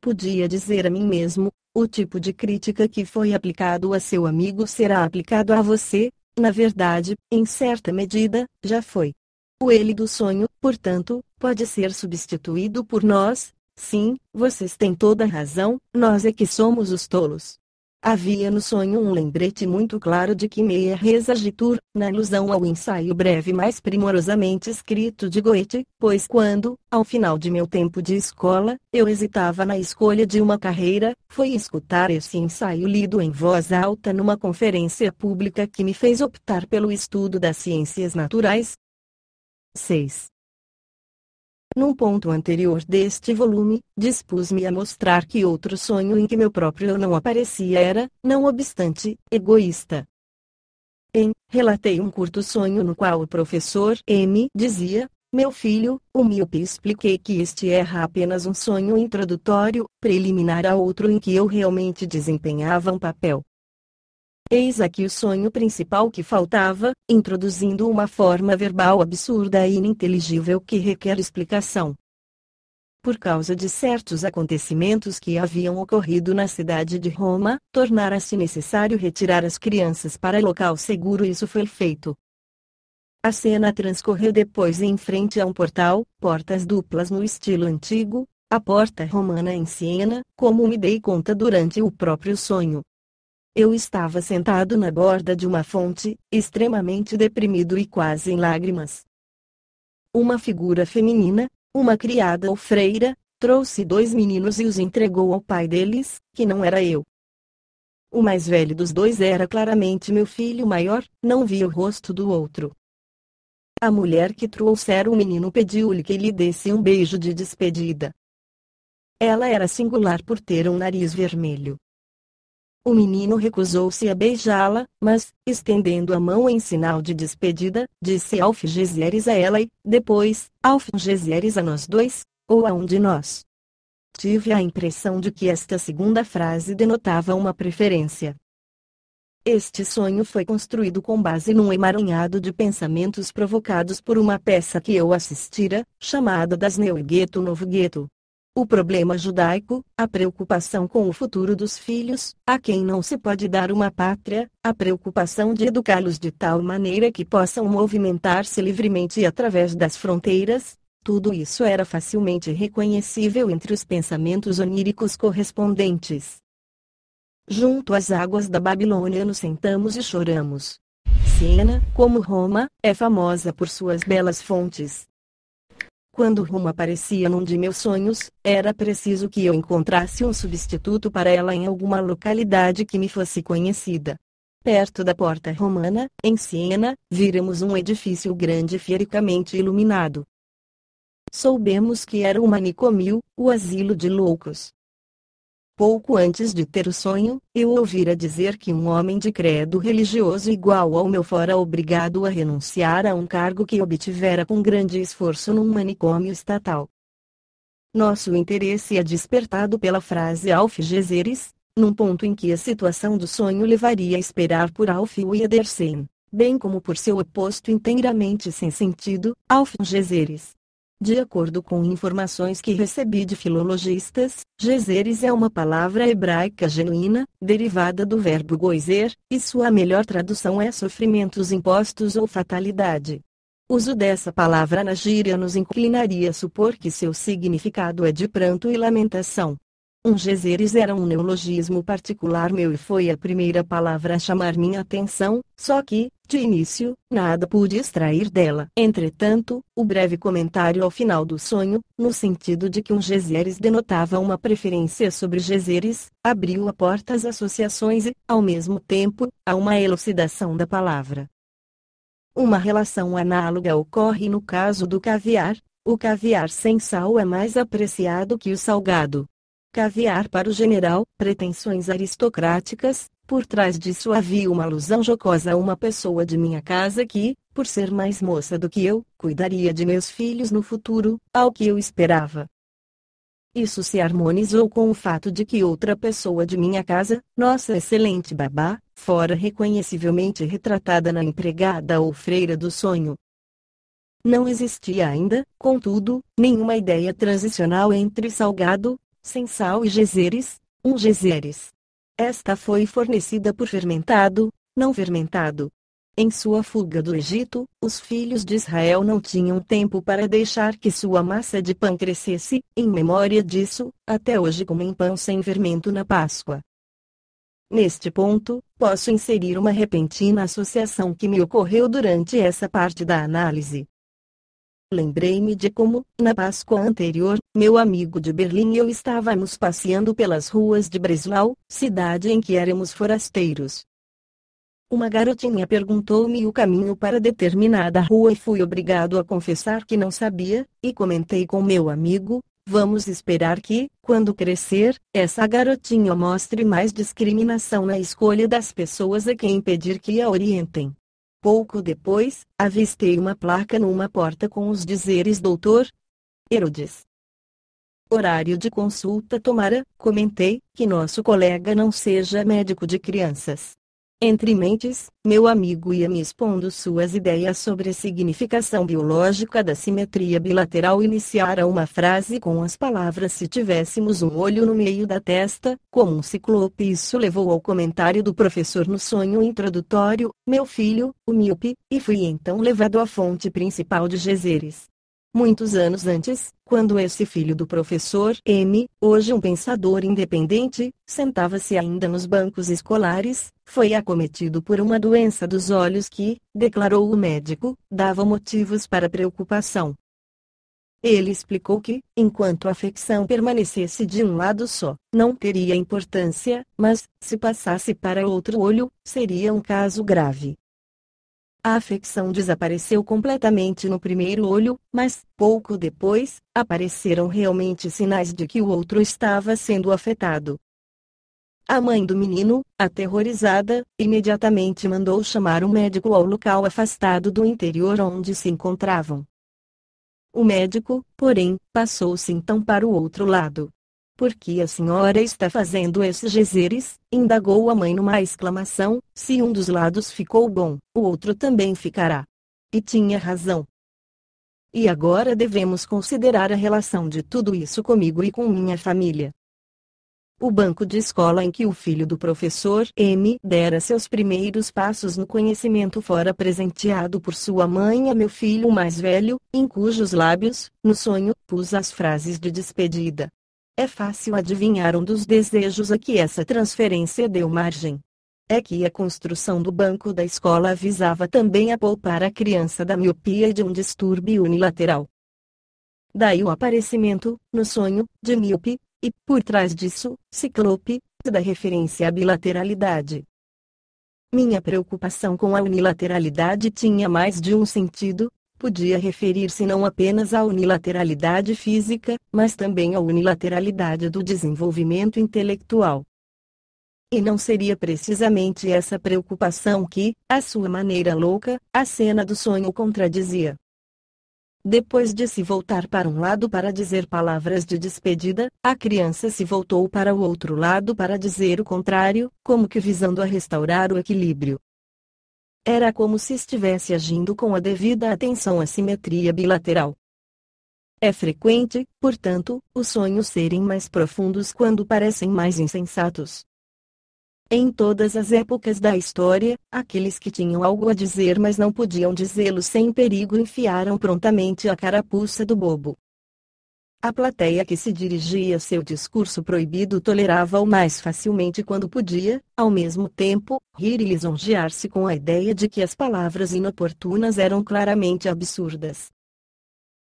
Podia dizer a mim mesmo, o tipo de crítica que foi aplicado a seu amigo será aplicado a você, na verdade, em certa medida, já foi. O ele do sonho, portanto, pode ser substituído por nós. Sim, vocês têm toda a razão, nós é que somos os tolos. Havia no sonho um lembrete muito claro de que meia resagitur, na alusão ao ensaio breve mais primorosamente escrito de Goethe, pois quando, ao final de meu tempo de escola, eu hesitava na escolha de uma carreira, foi escutar esse ensaio lido em voz alta numa conferência pública que me fez optar pelo estudo das ciências naturais, 6. Num ponto anterior deste volume, dispus-me a mostrar que outro sonho em que meu próprio eu não aparecia era, não obstante, egoísta. Em, relatei um curto sonho no qual o professor M dizia, meu filho, o míope expliquei que este era apenas um sonho introdutório, preliminar a outro em que eu realmente desempenhava um papel. Eis aqui o sonho principal que faltava, introduzindo uma forma verbal absurda e ininteligível que requer explicação. Por causa de certos acontecimentos que haviam ocorrido na cidade de Roma, tornara-se necessário retirar as crianças para local seguro e isso foi feito. A cena transcorreu depois em frente a um portal, portas duplas no estilo antigo, a porta romana em Siena, como me dei conta durante o próprio sonho, eu estava sentado na borda de uma fonte, extremamente deprimido e quase em lágrimas. Uma figura feminina, uma criada ou freira, trouxe dois meninos e os entregou ao pai deles, que não era eu. O mais velho dos dois era claramente meu filho maior, não vi o rosto do outro. A mulher que trouxera o menino pediu-lhe que lhe desse um beijo de despedida. Ela era singular por ter um nariz vermelho o menino recusou-se a beijá-la, mas, estendendo a mão em sinal de despedida, disse Alfgezeres a ela e, depois, Alfgezeres a nós dois, ou a um de nós. Tive a impressão de que esta segunda frase denotava uma preferência. Este sonho foi construído com base num emaranhado de pensamentos provocados por uma peça que eu assistira, chamada Das Neu Gueto Novo Gueto o problema judaico, a preocupação com o futuro dos filhos, a quem não se pode dar uma pátria, a preocupação de educá-los de tal maneira que possam movimentar-se livremente através das fronteiras, tudo isso era facilmente reconhecível entre os pensamentos oníricos correspondentes. Junto às águas da Babilônia nos sentamos e choramos. Siena, como Roma, é famosa por suas belas fontes. Quando Roma aparecia num de meus sonhos, era preciso que eu encontrasse um substituto para ela em alguma localidade que me fosse conhecida. Perto da Porta Romana, em Siena, viramos um edifício grande fiericamente iluminado. Soubemos que era o manicômio, o asilo de loucos. Pouco antes de ter o sonho, eu ouvira dizer que um homem de credo religioso igual ao meu fora obrigado a renunciar a um cargo que obtivera com grande esforço num manicômio estatal. Nosso interesse é despertado pela frase Alf Gezeres, num ponto em que a situação do sonho levaria a esperar por Alf Wiedersehen, bem como por seu oposto inteiramente sem sentido, Alf Gezeres. De acordo com informações que recebi de filologistas, Gezeres é uma palavra hebraica genuína, derivada do verbo goizer, e sua melhor tradução é sofrimentos impostos ou fatalidade. Uso dessa palavra na gíria nos inclinaria a supor que seu significado é de pranto e lamentação. Um Gezeres era um neologismo particular meu e foi a primeira palavra a chamar minha atenção, só que, de início, nada pude extrair dela. Entretanto, o breve comentário ao final do sonho, no sentido de que um Geseres denotava uma preferência sobre Geseres, abriu a porta às associações e, ao mesmo tempo, a uma elucidação da palavra. Uma relação análoga ocorre no caso do caviar. O caviar sem sal é mais apreciado que o salgado. Caviar para o general, pretensões aristocráticas, por trás disso havia uma alusão jocosa a uma pessoa de minha casa que, por ser mais moça do que eu, cuidaria de meus filhos no futuro, ao que eu esperava. Isso se harmonizou com o fato de que outra pessoa de minha casa, nossa excelente babá, fora reconhecivelmente retratada na empregada ou freira do sonho. Não existia ainda, contudo, nenhuma ideia transicional entre Salgado, sem sal e Gezeres, um Gezeres, esta foi fornecida por fermentado, não fermentado. Em sua fuga do Egito, os filhos de Israel não tinham tempo para deixar que sua massa de pão crescesse, em memória disso, até hoje comem pão sem fermento na Páscoa. Neste ponto, posso inserir uma repentina associação que me ocorreu durante essa parte da análise. Lembrei-me de como, na Páscoa anterior, meu amigo de Berlim e eu estávamos passeando pelas ruas de Breslau, cidade em que éramos forasteiros. Uma garotinha perguntou-me o caminho para determinada rua e fui obrigado a confessar que não sabia, e comentei com meu amigo, Vamos esperar que, quando crescer, essa garotinha mostre mais discriminação na escolha das pessoas a quem pedir que a orientem. Pouco depois, avistei uma placa numa porta com os dizeres Doutor Herodes. Horário de consulta tomara, comentei, que nosso colega não seja médico de crianças entre mentes, meu amigo ia me expondo suas ideias sobre a significação biológica da simetria bilateral iniciara uma frase com as palavras se tivéssemos um olho no meio da testa, como um ciclope isso levou ao comentário do professor no sonho introdutório, meu filho, o míope, e fui então levado à fonte principal de Geseres, Muitos anos antes, quando esse filho do professor M, hoje um pensador independente, sentava-se ainda nos bancos escolares, foi acometido por uma doença dos olhos que, declarou o médico, dava motivos para preocupação. Ele explicou que, enquanto a afecção permanecesse de um lado só, não teria importância, mas, se passasse para outro olho, seria um caso grave. A afecção desapareceu completamente no primeiro olho, mas, pouco depois, apareceram realmente sinais de que o outro estava sendo afetado. A mãe do menino, aterrorizada, imediatamente mandou chamar um médico ao local afastado do interior onde se encontravam. O médico, porém, passou-se então para o outro lado. Por que a senhora está fazendo esses gezeres? Indagou a mãe numa exclamação. Se um dos lados ficou bom, o outro também ficará. E tinha razão. E agora devemos considerar a relação de tudo isso comigo e com minha família. O banco de escola em que o filho do professor M dera seus primeiros passos no conhecimento fora presenteado por sua mãe a meu filho mais velho, em cujos lábios, no sonho, pus as frases de despedida. É fácil adivinhar um dos desejos a que essa transferência deu margem. É que a construção do banco da escola visava também a poupar a criança da miopia e de um distúrbio unilateral. Daí o aparecimento, no sonho, de míope, e, por trás disso, ciclope, da referência à bilateralidade. Minha preocupação com a unilateralidade tinha mais de um sentido, podia referir-se não apenas à unilateralidade física, mas também à unilateralidade do desenvolvimento intelectual. E não seria precisamente essa preocupação que, à sua maneira louca, a cena do sonho contradizia. Depois de se voltar para um lado para dizer palavras de despedida, a criança se voltou para o outro lado para dizer o contrário, como que visando a restaurar o equilíbrio. Era como se estivesse agindo com a devida atenção à simetria bilateral. É frequente, portanto, os sonhos serem mais profundos quando parecem mais insensatos. Em todas as épocas da história, aqueles que tinham algo a dizer mas não podiam dizê-lo sem perigo enfiaram prontamente a carapuça do bobo. A plateia que se dirigia a seu discurso proibido tolerava-o mais facilmente quando podia, ao mesmo tempo, rir e lisonjear-se com a ideia de que as palavras inoportunas eram claramente absurdas.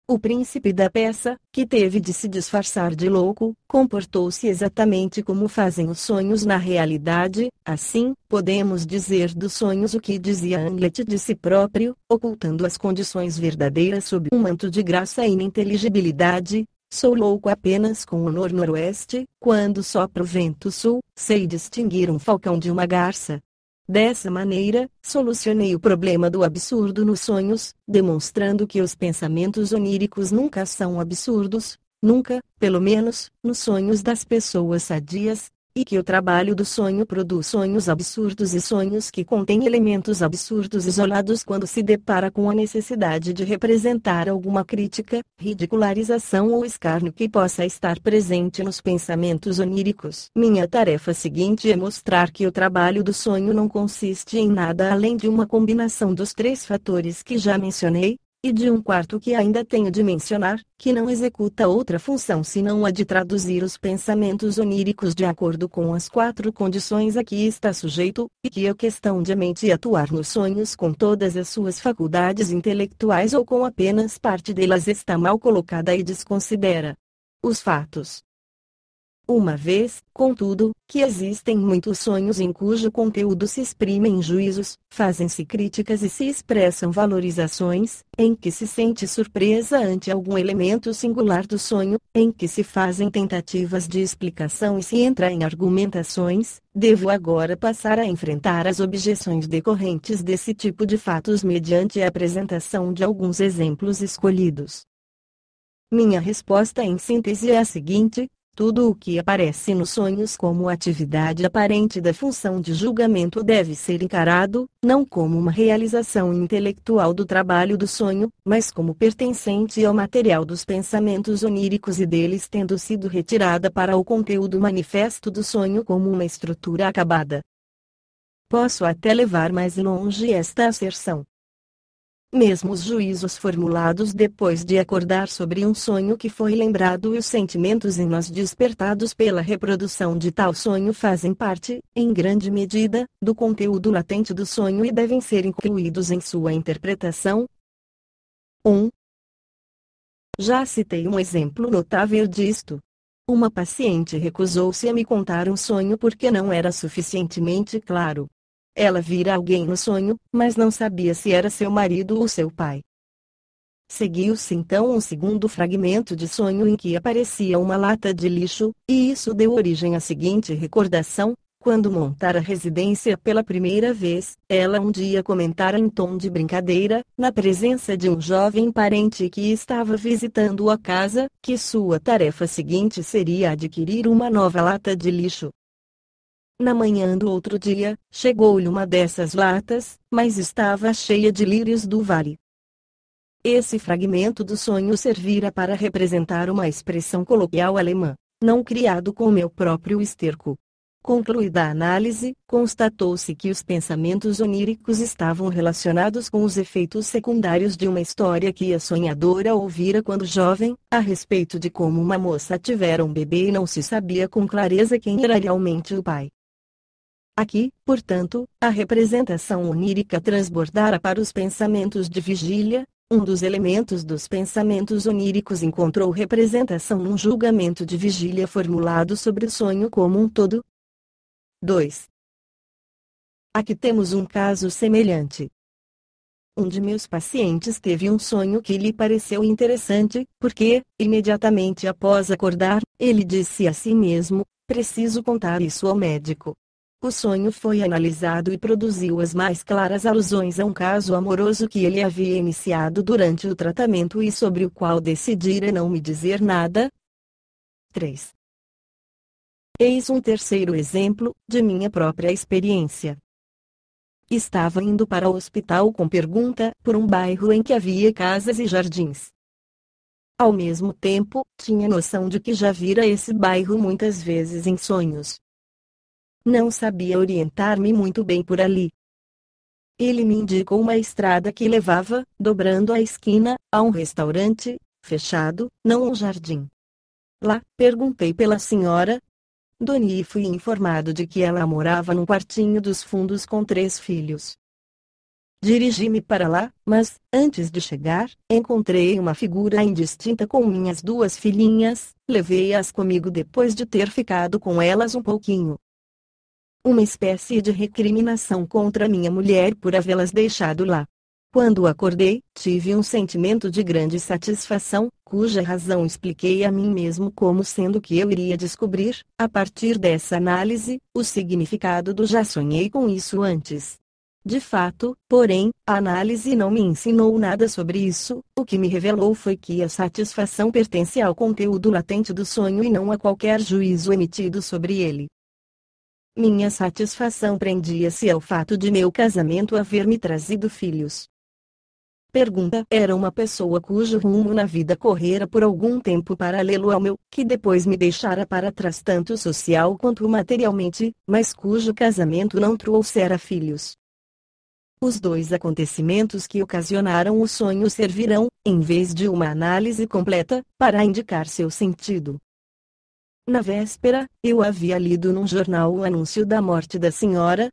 O príncipe da peça, que teve de se disfarçar de louco, comportou-se exatamente como fazem os sonhos na realidade, assim, podemos dizer dos sonhos o que dizia Hamlet de si próprio, ocultando as condições verdadeiras sob um manto de graça e ininteligibilidade, Sou louco apenas com o nor-noroeste, quando sopra o vento sul, sei distinguir um falcão de uma garça. Dessa maneira, solucionei o problema do absurdo nos sonhos, demonstrando que os pensamentos oníricos nunca são absurdos, nunca, pelo menos, nos sonhos das pessoas sadias, e que o trabalho do sonho produz sonhos absurdos e sonhos que contêm elementos absurdos isolados quando se depara com a necessidade de representar alguma crítica, ridicularização ou escárnio que possa estar presente nos pensamentos oníricos. Minha tarefa seguinte é mostrar que o trabalho do sonho não consiste em nada além de uma combinação dos três fatores que já mencionei, e de um quarto que ainda tenho de mencionar, que não executa outra função senão a de traduzir os pensamentos oníricos de acordo com as quatro condições a que está sujeito, e que é questão de mente atuar nos sonhos com todas as suas faculdades intelectuais ou com apenas parte delas está mal colocada e desconsidera os fatos. Uma vez, contudo, que existem muitos sonhos em cujo conteúdo se exprimem juízos, fazem-se críticas e se expressam valorizações, em que se sente surpresa ante algum elemento singular do sonho, em que se fazem tentativas de explicação e se entra em argumentações, devo agora passar a enfrentar as objeções decorrentes desse tipo de fatos mediante a apresentação de alguns exemplos escolhidos. Minha resposta em síntese é a seguinte: tudo o que aparece nos sonhos como atividade aparente da função de julgamento deve ser encarado, não como uma realização intelectual do trabalho do sonho, mas como pertencente ao material dos pensamentos oníricos e deles tendo sido retirada para o conteúdo manifesto do sonho como uma estrutura acabada. Posso até levar mais longe esta asserção. Mesmo os juízos formulados depois de acordar sobre um sonho que foi lembrado e os sentimentos em nós despertados pela reprodução de tal sonho fazem parte, em grande medida, do conteúdo latente do sonho e devem ser incluídos em sua interpretação. 1. Um. Já citei um exemplo notável disto. Uma paciente recusou-se a me contar um sonho porque não era suficientemente claro. Ela vira alguém no sonho, mas não sabia se era seu marido ou seu pai. Seguiu-se então um segundo fragmento de sonho em que aparecia uma lata de lixo, e isso deu origem à seguinte recordação: quando montara a residência pela primeira vez, ela um dia comentara em tom de brincadeira, na presença de um jovem parente que estava visitando a casa, que sua tarefa seguinte seria adquirir uma nova lata de lixo. Na manhã do outro dia, chegou-lhe uma dessas latas, mas estava cheia de lírios do vale. Esse fragmento do sonho servira para representar uma expressão coloquial alemã, não criado com meu próprio esterco. Concluída a análise, constatou-se que os pensamentos oníricos estavam relacionados com os efeitos secundários de uma história que a sonhadora ouvira quando jovem, a respeito de como uma moça tivera um bebê e não se sabia com clareza quem era realmente o pai. Aqui, portanto, a representação onírica transbordara para os pensamentos de vigília, um dos elementos dos pensamentos oníricos encontrou representação num julgamento de vigília formulado sobre o sonho como um todo. 2. Aqui temos um caso semelhante. Um de meus pacientes teve um sonho que lhe pareceu interessante, porque, imediatamente após acordar, ele disse a si mesmo: preciso contar isso ao médico. O sonho foi analisado e produziu as mais claras alusões a um caso amoroso que ele havia iniciado durante o tratamento e sobre o qual decidira é não me dizer nada. 3. Eis um terceiro exemplo, de minha própria experiência. Estava indo para o hospital com pergunta, por um bairro em que havia casas e jardins. Ao mesmo tempo, tinha noção de que já vira esse bairro muitas vezes em sonhos. Não sabia orientar-me muito bem por ali. Ele me indicou uma estrada que levava, dobrando a esquina, a um restaurante, fechado, não um jardim. Lá, perguntei pela senhora. Doni fui informado de que ela morava num quartinho dos fundos com três filhos. Dirigi-me para lá, mas, antes de chegar, encontrei uma figura indistinta com minhas duas filhinhas, levei-as comigo depois de ter ficado com elas um pouquinho. Uma espécie de recriminação contra minha mulher por havê-las deixado lá. Quando acordei, tive um sentimento de grande satisfação, cuja razão expliquei a mim mesmo como sendo que eu iria descobrir, a partir dessa análise, o significado do já sonhei com isso antes. De fato, porém, a análise não me ensinou nada sobre isso, o que me revelou foi que a satisfação pertence ao conteúdo latente do sonho e não a qualquer juízo emitido sobre ele. Minha satisfação prendia-se ao fato de meu casamento haver me trazido filhos. Pergunta era uma pessoa cujo rumo na vida correra por algum tempo paralelo ao meu, que depois me deixara para trás tanto social quanto materialmente, mas cujo casamento não trouxera filhos. Os dois acontecimentos que ocasionaram o sonho servirão, em vez de uma análise completa, para indicar seu sentido. Na véspera, eu havia lido num jornal o anúncio da morte da senhora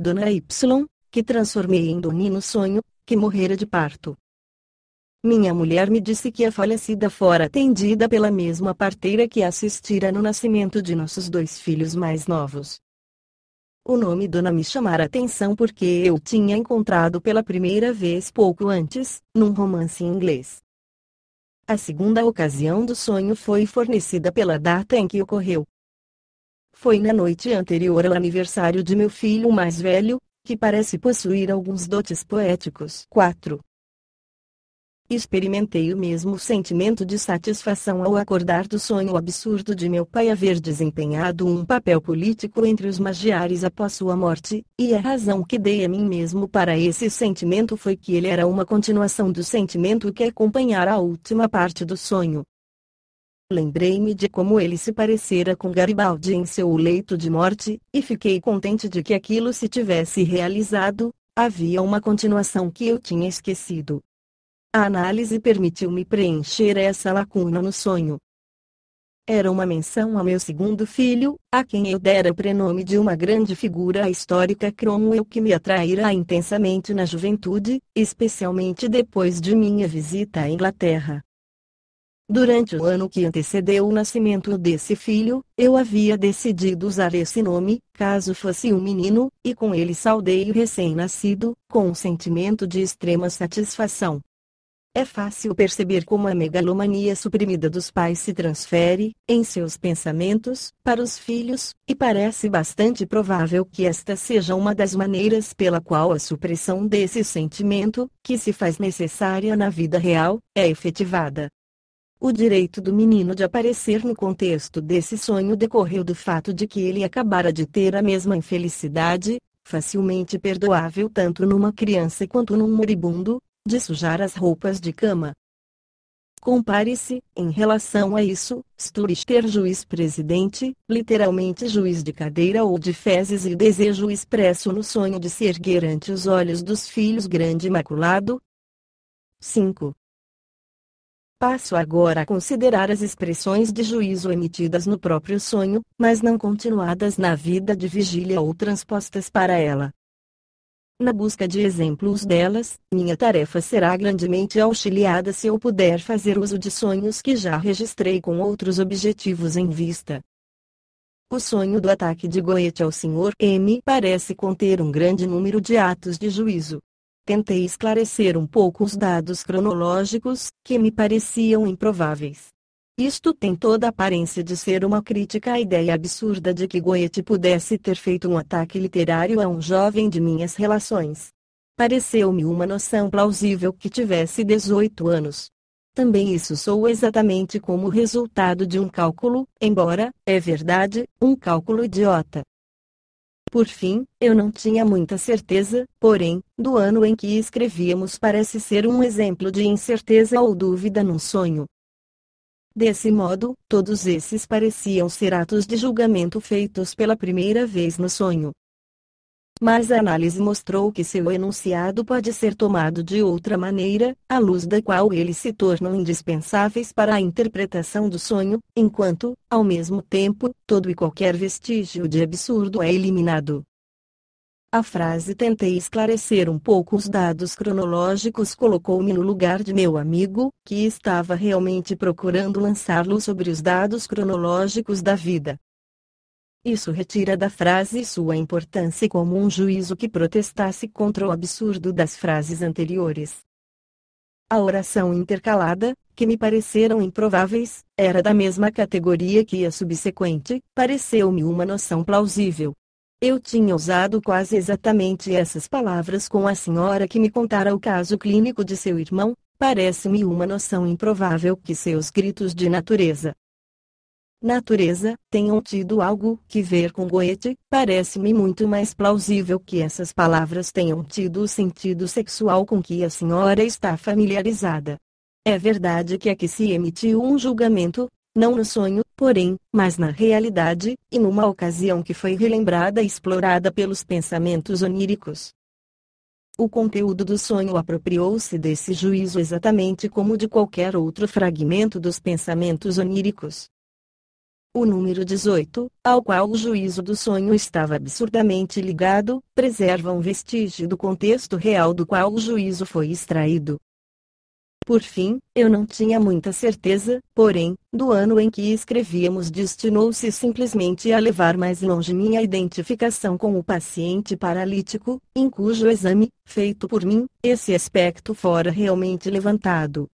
Dona Y, que transformei em Doni no sonho, que morrera de parto. Minha mulher me disse que a falecida fora atendida pela mesma parteira que assistira no nascimento de nossos dois filhos mais novos. O nome Dona me chamara atenção porque eu tinha encontrado pela primeira vez pouco antes, num romance inglês. A segunda ocasião do sonho foi fornecida pela data em que ocorreu. Foi na noite anterior ao aniversário de meu filho mais velho, que parece possuir alguns dotes poéticos. 4. Experimentei o mesmo sentimento de satisfação ao acordar do sonho absurdo de meu pai haver desempenhado um papel político entre os magiares após sua morte, e a razão que dei a mim mesmo para esse sentimento foi que ele era uma continuação do sentimento que acompanhara a última parte do sonho. Lembrei-me de como ele se parecera com Garibaldi em seu leito de morte, e fiquei contente de que aquilo se tivesse realizado, havia uma continuação que eu tinha esquecido. A análise permitiu-me preencher essa lacuna no sonho. Era uma menção a meu segundo filho, a quem eu dera o prenome de uma grande figura histórica Cromwell que me atraíra intensamente na juventude, especialmente depois de minha visita à Inglaterra. Durante o ano que antecedeu o nascimento desse filho, eu havia decidido usar esse nome, caso fosse um menino, e com ele saudei o recém-nascido, com um sentimento de extrema satisfação. É fácil perceber como a megalomania suprimida dos pais se transfere, em seus pensamentos, para os filhos, e parece bastante provável que esta seja uma das maneiras pela qual a supressão desse sentimento, que se faz necessária na vida real, é efetivada. O direito do menino de aparecer no contexto desse sonho decorreu do fato de que ele acabara de ter a mesma infelicidade, facilmente perdoável tanto numa criança quanto num moribundo, de sujar as roupas de cama. Compare-se, em relação a isso, Sturister juiz-presidente, literalmente juiz de cadeira ou de fezes e desejo expresso no sonho de se erguer ante os olhos dos filhos grande imaculado. 5. Passo agora a considerar as expressões de juízo emitidas no próprio sonho, mas não continuadas na vida de vigília ou transpostas para ela. Na busca de exemplos delas, minha tarefa será grandemente auxiliada se eu puder fazer uso de sonhos que já registrei com outros objetivos em vista. O sonho do ataque de Goethe ao Sr. M parece conter um grande número de atos de juízo. Tentei esclarecer um pouco os dados cronológicos, que me pareciam improváveis. Isto tem toda a aparência de ser uma crítica à ideia absurda de que Goethe pudesse ter feito um ataque literário a um jovem de minhas relações. Pareceu-me uma noção plausível que tivesse 18 anos. Também isso sou exatamente como resultado de um cálculo, embora, é verdade, um cálculo idiota. Por fim, eu não tinha muita certeza, porém, do ano em que escrevíamos parece ser um exemplo de incerteza ou dúvida num sonho. Desse modo, todos esses pareciam ser atos de julgamento feitos pela primeira vez no sonho. Mas a análise mostrou que seu enunciado pode ser tomado de outra maneira, à luz da qual eles se tornam indispensáveis para a interpretação do sonho, enquanto, ao mesmo tempo, todo e qualquer vestígio de absurdo é eliminado. A frase tentei esclarecer um pouco os dados cronológicos colocou-me no lugar de meu amigo, que estava realmente procurando lançá-lo sobre os dados cronológicos da vida. Isso retira da frase sua importância como um juízo que protestasse contra o absurdo das frases anteriores. A oração intercalada, que me pareceram improváveis, era da mesma categoria que a subsequente, pareceu-me uma noção plausível, eu tinha usado quase exatamente essas palavras com a senhora que me contara o caso clínico de seu irmão, parece-me uma noção improvável que seus gritos de natureza. Natureza, tenham tido algo que ver com Goethe, parece-me muito mais plausível que essas palavras tenham tido o sentido sexual com que a senhora está familiarizada. É verdade que aqui se emitiu um julgamento, não no sonho, porém, mas na realidade, e numa ocasião que foi relembrada e explorada pelos pensamentos oníricos. O conteúdo do sonho apropriou-se desse juízo exatamente como de qualquer outro fragmento dos pensamentos oníricos. O número 18, ao qual o juízo do sonho estava absurdamente ligado, preserva um vestígio do contexto real do qual o juízo foi extraído, por fim, eu não tinha muita certeza, porém, do ano em que escrevíamos destinou-se simplesmente a levar mais longe minha identificação com o paciente paralítico, em cujo exame, feito por mim, esse aspecto fora realmente levantado.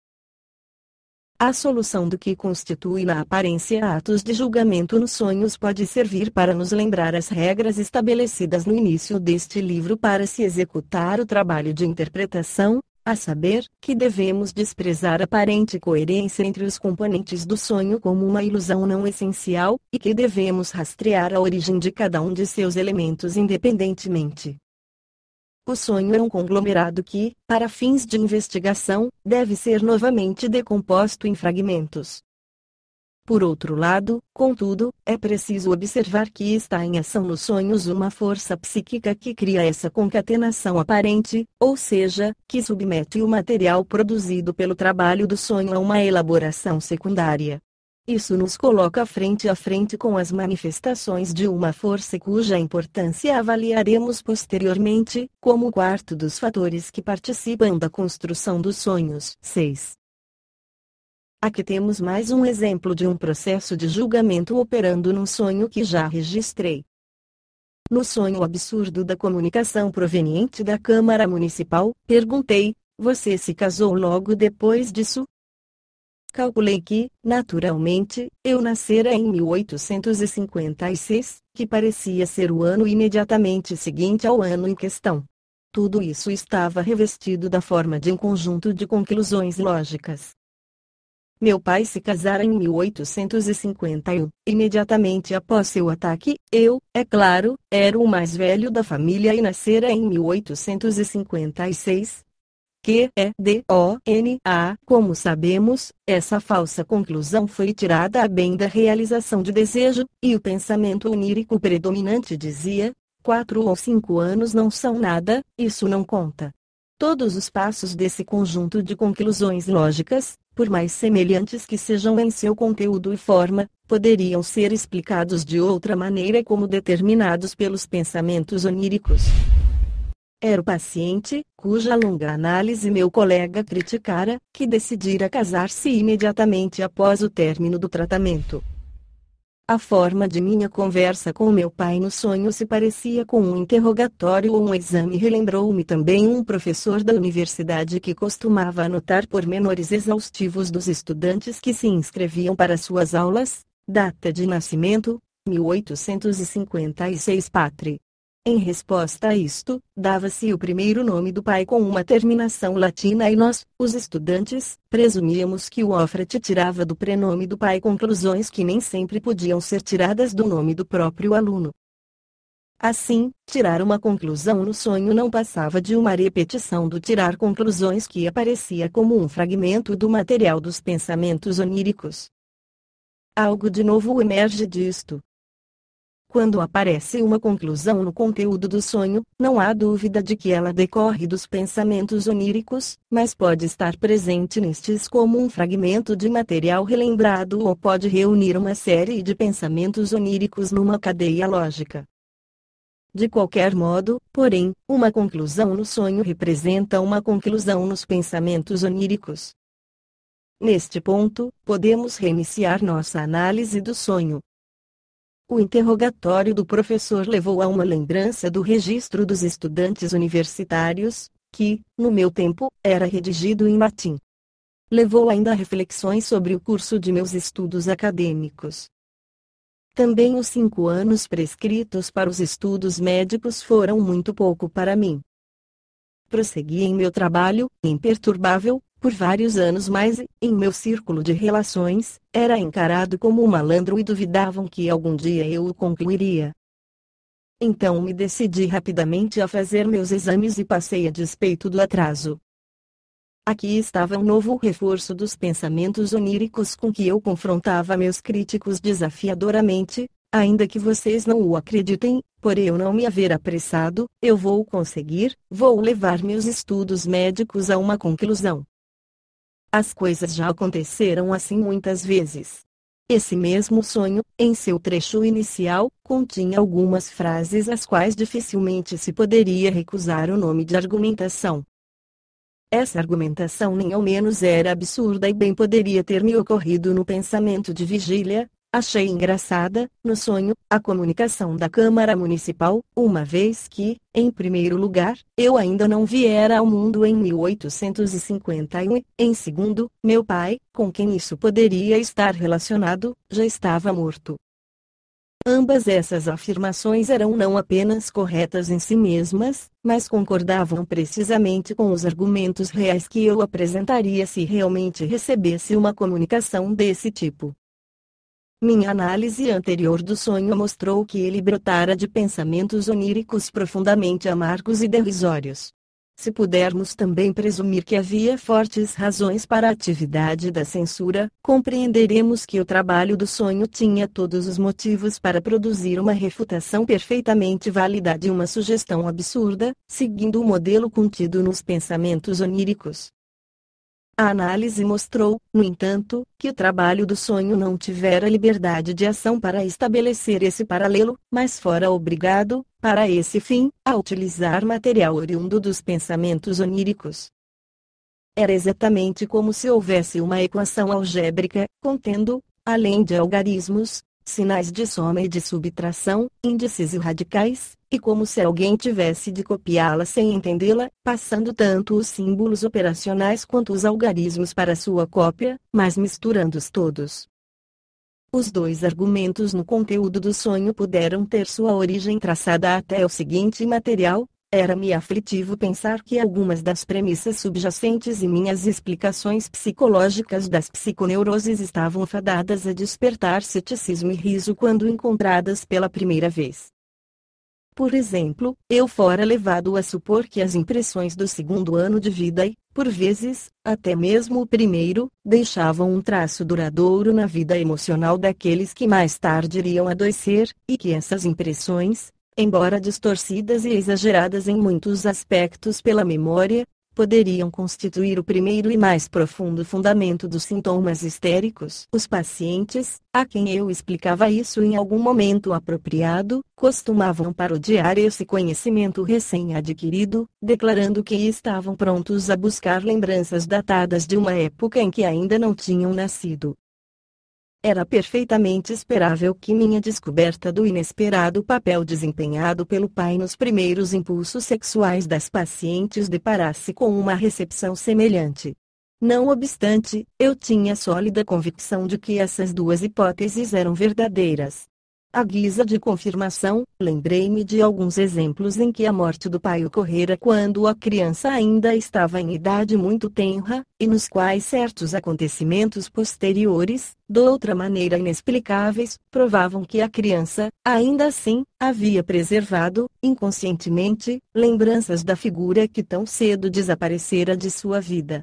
A solução do que constitui na aparência atos de julgamento nos sonhos pode servir para nos lembrar as regras estabelecidas no início deste livro para se executar o trabalho de interpretação, a saber, que devemos desprezar a aparente coerência entre os componentes do sonho como uma ilusão não essencial, e que devemos rastrear a origem de cada um de seus elementos independentemente. O sonho é um conglomerado que, para fins de investigação, deve ser novamente decomposto em fragmentos, por outro lado, contudo, é preciso observar que está em ação nos sonhos uma força psíquica que cria essa concatenação aparente, ou seja, que submete o material produzido pelo trabalho do sonho a uma elaboração secundária. Isso nos coloca frente a frente com as manifestações de uma força cuja importância avaliaremos posteriormente, como o quarto dos fatores que participam da construção dos sonhos. 6. Aqui temos mais um exemplo de um processo de julgamento operando num sonho que já registrei. No sonho absurdo da comunicação proveniente da Câmara Municipal, perguntei: Você se casou logo depois disso? Calculei que, naturalmente, eu nascera em 1856, que parecia ser o ano imediatamente seguinte ao ano em questão. Tudo isso estava revestido da forma de um conjunto de conclusões lógicas. Meu pai se casara em 1851, imediatamente após seu ataque, eu, é claro, era o mais velho da família e nascera em 1856. Q e D-O-N-A. Como sabemos, essa falsa conclusão foi tirada a bem da realização de desejo, e o pensamento onírico predominante dizia: quatro ou cinco anos não são nada, isso não conta. Todos os passos desse conjunto de conclusões lógicas, por mais semelhantes que sejam em seu conteúdo e forma, poderiam ser explicados de outra maneira como determinados pelos pensamentos oníricos. Era o paciente, cuja longa análise meu colega criticara, que decidira casar-se imediatamente após o término do tratamento. A forma de minha conversa com meu pai no sonho se parecia com um interrogatório ou um exame. Relembrou-me também um professor da universidade que costumava anotar pormenores exaustivos dos estudantes que se inscreviam para suas aulas, data de nascimento, 1856 Patre, em resposta a isto, dava-se o primeiro nome do pai com uma terminação latina e nós, os estudantes, presumíamos que o Ofrate tirava do prenome do pai conclusões que nem sempre podiam ser tiradas do nome do próprio aluno. Assim, tirar uma conclusão no sonho não passava de uma repetição do tirar conclusões que aparecia como um fragmento do material dos pensamentos oníricos. Algo de novo emerge disto, quando aparece uma conclusão no conteúdo do sonho, não há dúvida de que ela decorre dos pensamentos oníricos, mas pode estar presente nestes como um fragmento de material relembrado ou pode reunir uma série de pensamentos oníricos numa cadeia lógica. De qualquer modo, porém, uma conclusão no sonho representa uma conclusão nos pensamentos oníricos. Neste ponto, podemos reiniciar nossa análise do sonho, o interrogatório do professor levou a uma lembrança do registro dos estudantes universitários, que, no meu tempo, era redigido em latim. Levou ainda a reflexões sobre o curso de meus estudos acadêmicos. Também os cinco anos prescritos para os estudos médicos foram muito pouco para mim. Prossegui em meu trabalho, imperturbável, por vários anos mais, em meu círculo de relações, era encarado como um malandro e duvidavam que algum dia eu o concluiria. Então me decidi rapidamente a fazer meus exames e passei a despeito do atraso. Aqui estava um novo reforço dos pensamentos oníricos com que eu confrontava meus críticos desafiadoramente, ainda que vocês não o acreditem, por eu não me haver apressado, eu vou conseguir, vou levar meus estudos médicos a uma conclusão. As coisas já aconteceram assim muitas vezes. Esse mesmo sonho, em seu trecho inicial, continha algumas frases às quais dificilmente se poderia recusar o nome de argumentação. Essa argumentação nem ao menos era absurda e bem poderia ter me ocorrido no pensamento de vigília, Achei engraçada, no sonho, a comunicação da Câmara Municipal, uma vez que, em primeiro lugar, eu ainda não viera ao mundo em 1851, em segundo, meu pai, com quem isso poderia estar relacionado, já estava morto. Ambas essas afirmações eram não apenas corretas em si mesmas, mas concordavam precisamente com os argumentos reais que eu apresentaria se realmente recebesse uma comunicação desse tipo. Minha análise anterior do sonho mostrou que ele brotara de pensamentos oníricos profundamente amargos e derrisórios. Se pudermos também presumir que havia fortes razões para a atividade da censura, compreenderemos que o trabalho do sonho tinha todos os motivos para produzir uma refutação perfeitamente válida de uma sugestão absurda, seguindo o modelo contido nos pensamentos oníricos. A análise mostrou, no entanto, que o trabalho do sonho não tivera liberdade de ação para estabelecer esse paralelo, mas fora obrigado, para esse fim, a utilizar material oriundo dos pensamentos oníricos. Era exatamente como se houvesse uma equação algébrica, contendo, além de algarismos, sinais de soma e de subtração, índices e radicais, e como se alguém tivesse de copiá-la sem entendê-la, passando tanto os símbolos operacionais quanto os algarismos para sua cópia, mas misturando-os todos. Os dois argumentos no conteúdo do sonho puderam ter sua origem traçada até o seguinte material, era-me aflitivo pensar que algumas das premissas subjacentes e minhas explicações psicológicas das psiconeuroses estavam fadadas a despertar ceticismo e riso quando encontradas pela primeira vez. Por exemplo, eu fora levado a supor que as impressões do segundo ano de vida e, por vezes, até mesmo o primeiro, deixavam um traço duradouro na vida emocional daqueles que mais tarde iriam adoecer, e que essas impressões, embora distorcidas e exageradas em muitos aspectos pela memória, poderiam constituir o primeiro e mais profundo fundamento dos sintomas histéricos. Os pacientes, a quem eu explicava isso em algum momento apropriado, costumavam parodiar esse conhecimento recém-adquirido, declarando que estavam prontos a buscar lembranças datadas de uma época em que ainda não tinham nascido. Era perfeitamente esperável que minha descoberta do inesperado papel desempenhado pelo pai nos primeiros impulsos sexuais das pacientes deparasse com uma recepção semelhante. Não obstante, eu tinha sólida convicção de que essas duas hipóteses eram verdadeiras. À guisa de confirmação, lembrei-me de alguns exemplos em que a morte do pai ocorrera quando a criança ainda estava em idade muito tenra, e nos quais certos acontecimentos posteriores, de outra maneira inexplicáveis, provavam que a criança, ainda assim, havia preservado, inconscientemente, lembranças da figura que tão cedo desaparecera de sua vida.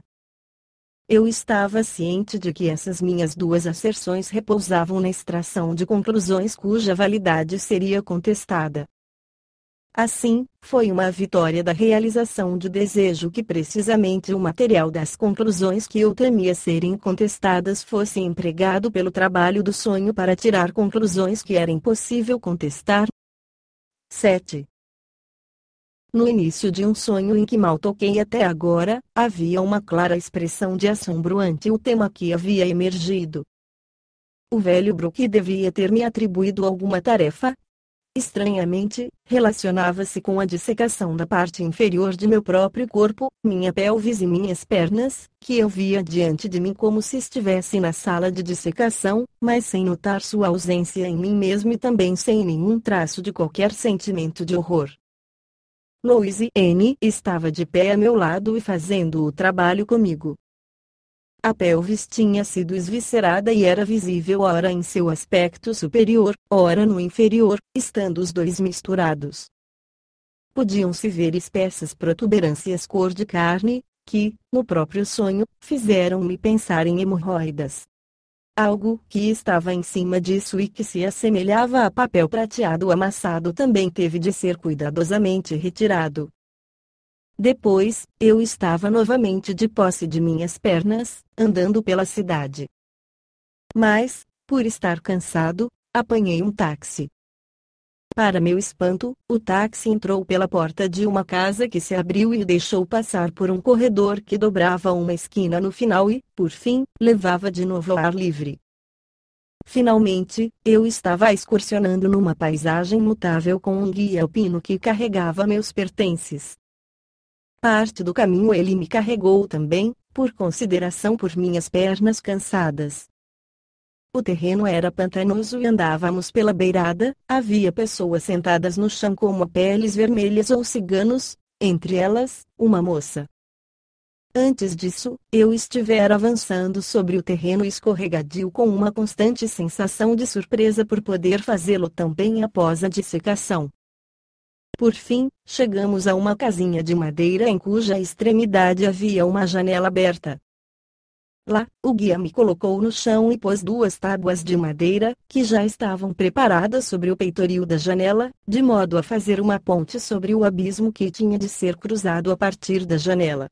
Eu estava ciente de que essas minhas duas asserções repousavam na extração de conclusões cuja validade seria contestada. Assim, foi uma vitória da realização de desejo que precisamente o material das conclusões que eu temia serem contestadas fosse empregado pelo trabalho do sonho para tirar conclusões que era impossível contestar. 7. No início de um sonho em que mal toquei até agora, havia uma clara expressão de assombro ante o tema que havia emergido. O velho Brook devia ter me atribuído alguma tarefa. Estranhamente, relacionava-se com a dissecação da parte inferior de meu próprio corpo, minha pelvis e minhas pernas, que eu via diante de mim como se estivesse na sala de dissecação, mas sem notar sua ausência em mim mesmo e também sem nenhum traço de qualquer sentimento de horror. Louise N estava de pé a meu lado e fazendo o trabalho comigo. A pelvis tinha sido esviscerada e era visível ora em seu aspecto superior, ora no inferior, estando os dois misturados. Podiam-se ver espessas protuberâncias cor de carne, que, no próprio sonho, fizeram-me pensar em hemorroidas. Algo que estava em cima disso e que se assemelhava a papel prateado amassado também teve de ser cuidadosamente retirado. Depois, eu estava novamente de posse de minhas pernas, andando pela cidade. Mas, por estar cansado, apanhei um táxi. Para meu espanto, o táxi entrou pela porta de uma casa que se abriu e deixou passar por um corredor que dobrava uma esquina no final e, por fim, levava de novo ao ar livre. Finalmente, eu estava excursionando numa paisagem mutável com um guia alpino que carregava meus pertences. Parte do caminho ele me carregou também, por consideração por minhas pernas cansadas. O terreno era pantanoso e andávamos pela beirada, havia pessoas sentadas no chão como peles vermelhas ou ciganos, entre elas, uma moça. Antes disso, eu estivera avançando sobre o terreno escorregadio com uma constante sensação de surpresa por poder fazê-lo tão bem após a dissecação. Por fim, chegamos a uma casinha de madeira em cuja extremidade havia uma janela aberta. Lá, o guia me colocou no chão e pôs duas tábuas de madeira, que já estavam preparadas sobre o peitoril da janela, de modo a fazer uma ponte sobre o abismo que tinha de ser cruzado a partir da janela.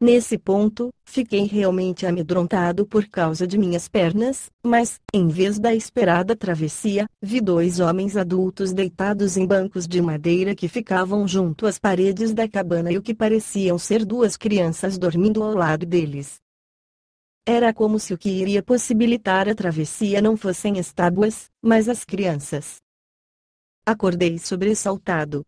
Nesse ponto, fiquei realmente amedrontado por causa de minhas pernas, mas, em vez da esperada travessia, vi dois homens adultos deitados em bancos de madeira que ficavam junto às paredes da cabana e o que pareciam ser duas crianças dormindo ao lado deles. Era como se o que iria possibilitar a travessia não fossem as tábuas, mas as crianças. Acordei sobressaltado.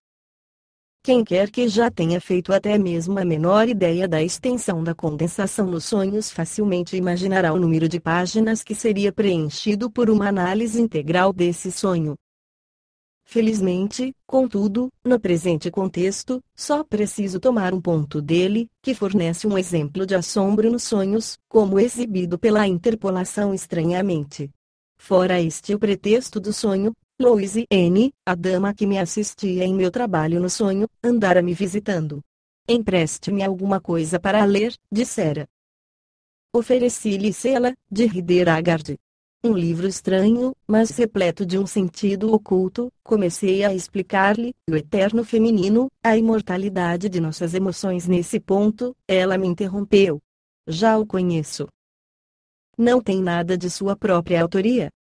Quem quer que já tenha feito até mesmo a menor ideia da extensão da condensação nos sonhos facilmente imaginará o número de páginas que seria preenchido por uma análise integral desse sonho. Felizmente, contudo, no presente contexto, só preciso tomar um ponto dele, que fornece um exemplo de assombro nos sonhos, como exibido pela interpolação estranhamente. Fora este o pretexto do sonho, Louise N., a dama que me assistia em meu trabalho no sonho, andara me visitando. Empreste-me alguma coisa para ler, dissera. Ofereci-lhe Sela, de Rider Agard um livro estranho, mas repleto de um sentido oculto, comecei a explicar-lhe o eterno feminino, a imortalidade de nossas emoções. Nesse ponto, ela me interrompeu. Já o conheço. Não tem nada de sua própria autoria.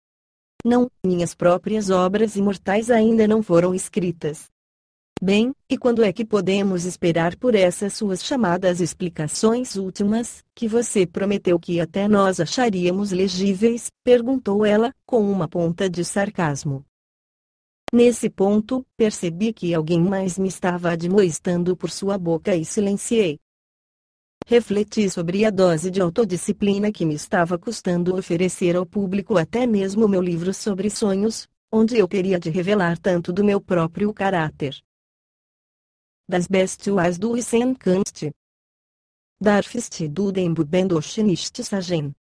Não, minhas próprias obras imortais ainda não foram escritas. Bem, e quando é que podemos esperar por essas suas chamadas explicações últimas, que você prometeu que até nós acharíamos legíveis? perguntou ela, com uma ponta de sarcasmo. Nesse ponto, percebi que alguém mais me estava admoestando por sua boca e silenciei. Refleti sobre a dose de autodisciplina que me estava custando oferecer ao público até mesmo meu livro sobre sonhos, onde eu teria de revelar tanto do meu próprio caráter das bestuais do Isenkanst. Darfst du den Buben durch nicht sagen.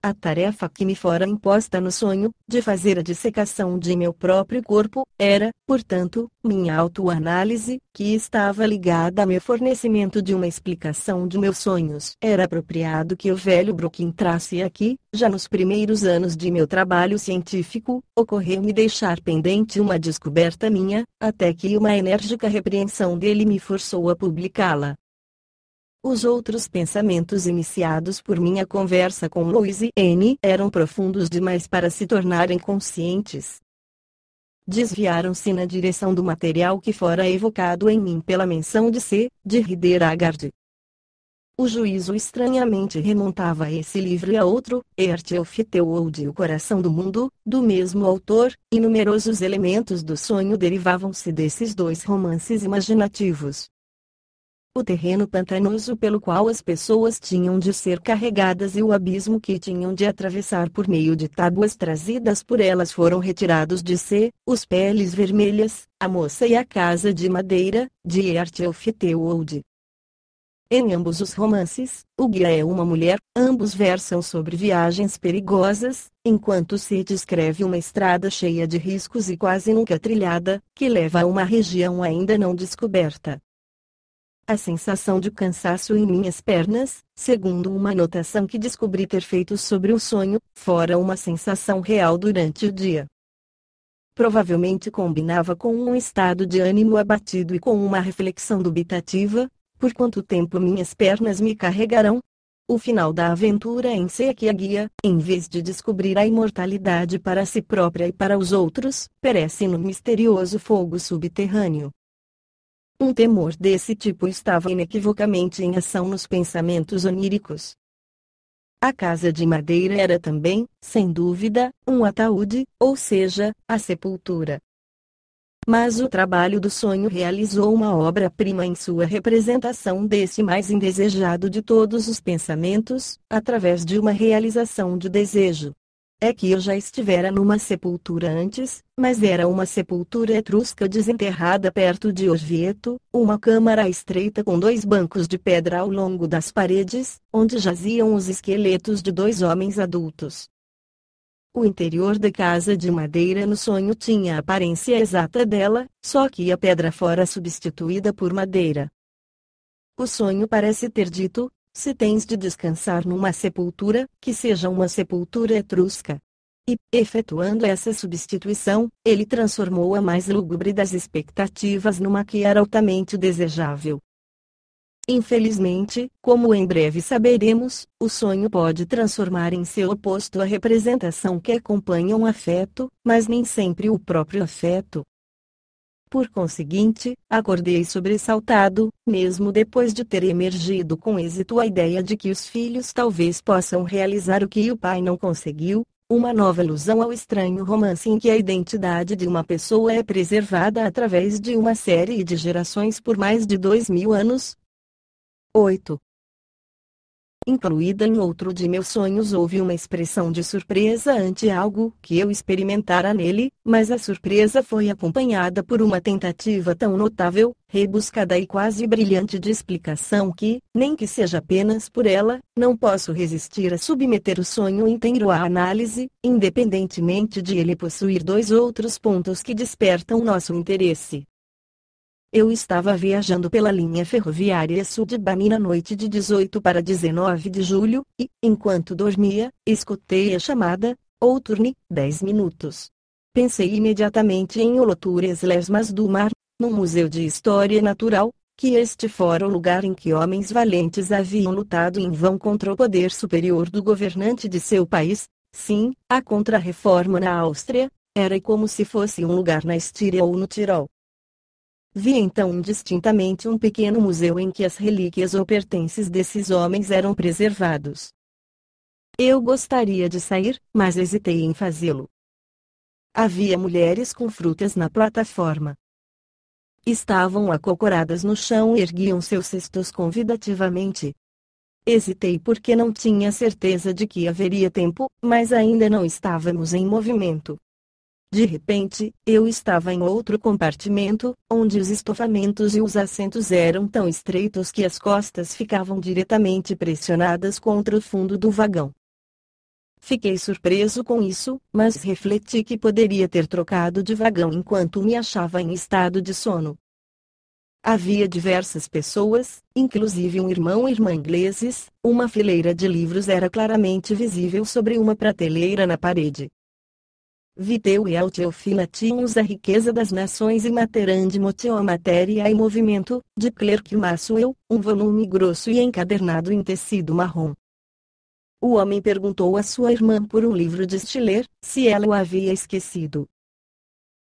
A tarefa que me fora imposta no sonho, de fazer a dissecação de meu próprio corpo, era, portanto, minha autoanálise, que estava ligada a meu fornecimento de uma explicação de meus sonhos. Era apropriado que o velho Brook entrasse aqui, já nos primeiros anos de meu trabalho científico, ocorreu-me deixar pendente uma descoberta minha, até que uma enérgica repreensão dele me forçou a publicá-la. Os outros pensamentos iniciados por minha conversa com Louise N eram profundos demais para se tornarem conscientes. Desviaram-se na direção do material que fora evocado em mim pela menção de C, de Rider Haggard. O juízo estranhamente remontava a esse livro e a outro, Earth ou de O Coração do Mundo, do mesmo autor, e numerosos elementos do sonho derivavam-se desses dois romances imaginativos o terreno pantanoso pelo qual as pessoas tinham de ser carregadas e o abismo que tinham de atravessar por meio de tábuas trazidas por elas foram retirados de si, os peles vermelhas, a moça e a casa de madeira, de Arte Fitteuold. Em ambos os romances, o guia é uma mulher, ambos versam sobre viagens perigosas, enquanto se descreve uma estrada cheia de riscos e quase nunca trilhada, que leva a uma região ainda não descoberta a sensação de cansaço em minhas pernas, segundo uma anotação que descobri ter feito sobre o sonho, fora uma sensação real durante o dia. Provavelmente combinava com um estado de ânimo abatido e com uma reflexão dubitativa: por quanto tempo minhas pernas me carregarão? O final da aventura em si é que a guia, em vez de descobrir a imortalidade para si própria e para os outros, perece no misterioso fogo subterrâneo. Um temor desse tipo estava inequivocamente em ação nos pensamentos oníricos. A casa de madeira era também, sem dúvida, um ataúde, ou seja, a sepultura. Mas o trabalho do sonho realizou uma obra-prima em sua representação desse mais indesejado de todos os pensamentos, através de uma realização de desejo é que eu já estivera numa sepultura antes, mas era uma sepultura etrusca desenterrada perto de Orvieto, uma câmara estreita com dois bancos de pedra ao longo das paredes, onde jaziam os esqueletos de dois homens adultos. O interior da casa de madeira no sonho tinha a aparência exata dela, só que a pedra fora substituída por madeira. O sonho parece ter dito, se tens de descansar numa sepultura, que seja uma sepultura etrusca. E, efetuando essa substituição, ele transformou a mais lúgubre das expectativas numa que era altamente desejável. Infelizmente, como em breve saberemos, o sonho pode transformar em seu oposto a representação que acompanha um afeto, mas nem sempre o próprio afeto, por conseguinte, acordei sobressaltado, mesmo depois de ter emergido com êxito a ideia de que os filhos talvez possam realizar o que o pai não conseguiu, uma nova alusão ao estranho romance em que a identidade de uma pessoa é preservada através de uma série de gerações por mais de dois mil anos. 8 incluída em outro de meus sonhos houve uma expressão de surpresa ante algo que eu experimentara nele, mas a surpresa foi acompanhada por uma tentativa tão notável, rebuscada e quase brilhante de explicação que, nem que seja apenas por ela, não posso resistir a submeter o sonho inteiro à análise, independentemente de ele possuir dois outros pontos que despertam nosso interesse. Eu estava viajando pela linha ferroviária sul de Bani na noite de 18 para 19 de julho, e, enquanto dormia, escutei a chamada, outurne, 10 minutos. Pensei imediatamente em Olotures Lesmas do Mar, no Museu de História Natural, que este fora o lugar em que homens valentes haviam lutado em vão contra o poder superior do governante de seu país. Sim, a contra-reforma na Áustria, era como se fosse um lugar na Estíria ou no Tirol. Vi então indistintamente um pequeno museu em que as relíquias ou pertences desses homens eram preservados. Eu gostaria de sair, mas hesitei em fazê-lo. Havia mulheres com frutas na plataforma. Estavam acocoradas no chão e erguiam seus cestos convidativamente. Hesitei porque não tinha certeza de que haveria tempo, mas ainda não estávamos em movimento. De repente, eu estava em outro compartimento, onde os estofamentos e os assentos eram tão estreitos que as costas ficavam diretamente pressionadas contra o fundo do vagão. Fiquei surpreso com isso, mas refleti que poderia ter trocado de vagão enquanto me achava em estado de sono. Havia diversas pessoas, inclusive um irmão e irmã ingleses, uma fileira de livros era claramente visível sobre uma prateleira na parede. Viteu e Altiofila tinhos a riqueza das nações e materande motio a matéria e movimento, de Clerk Maxwell, um volume grosso e encadernado em tecido marrom. O homem perguntou a sua irmã por um livro de Stiller, se ela o havia esquecido.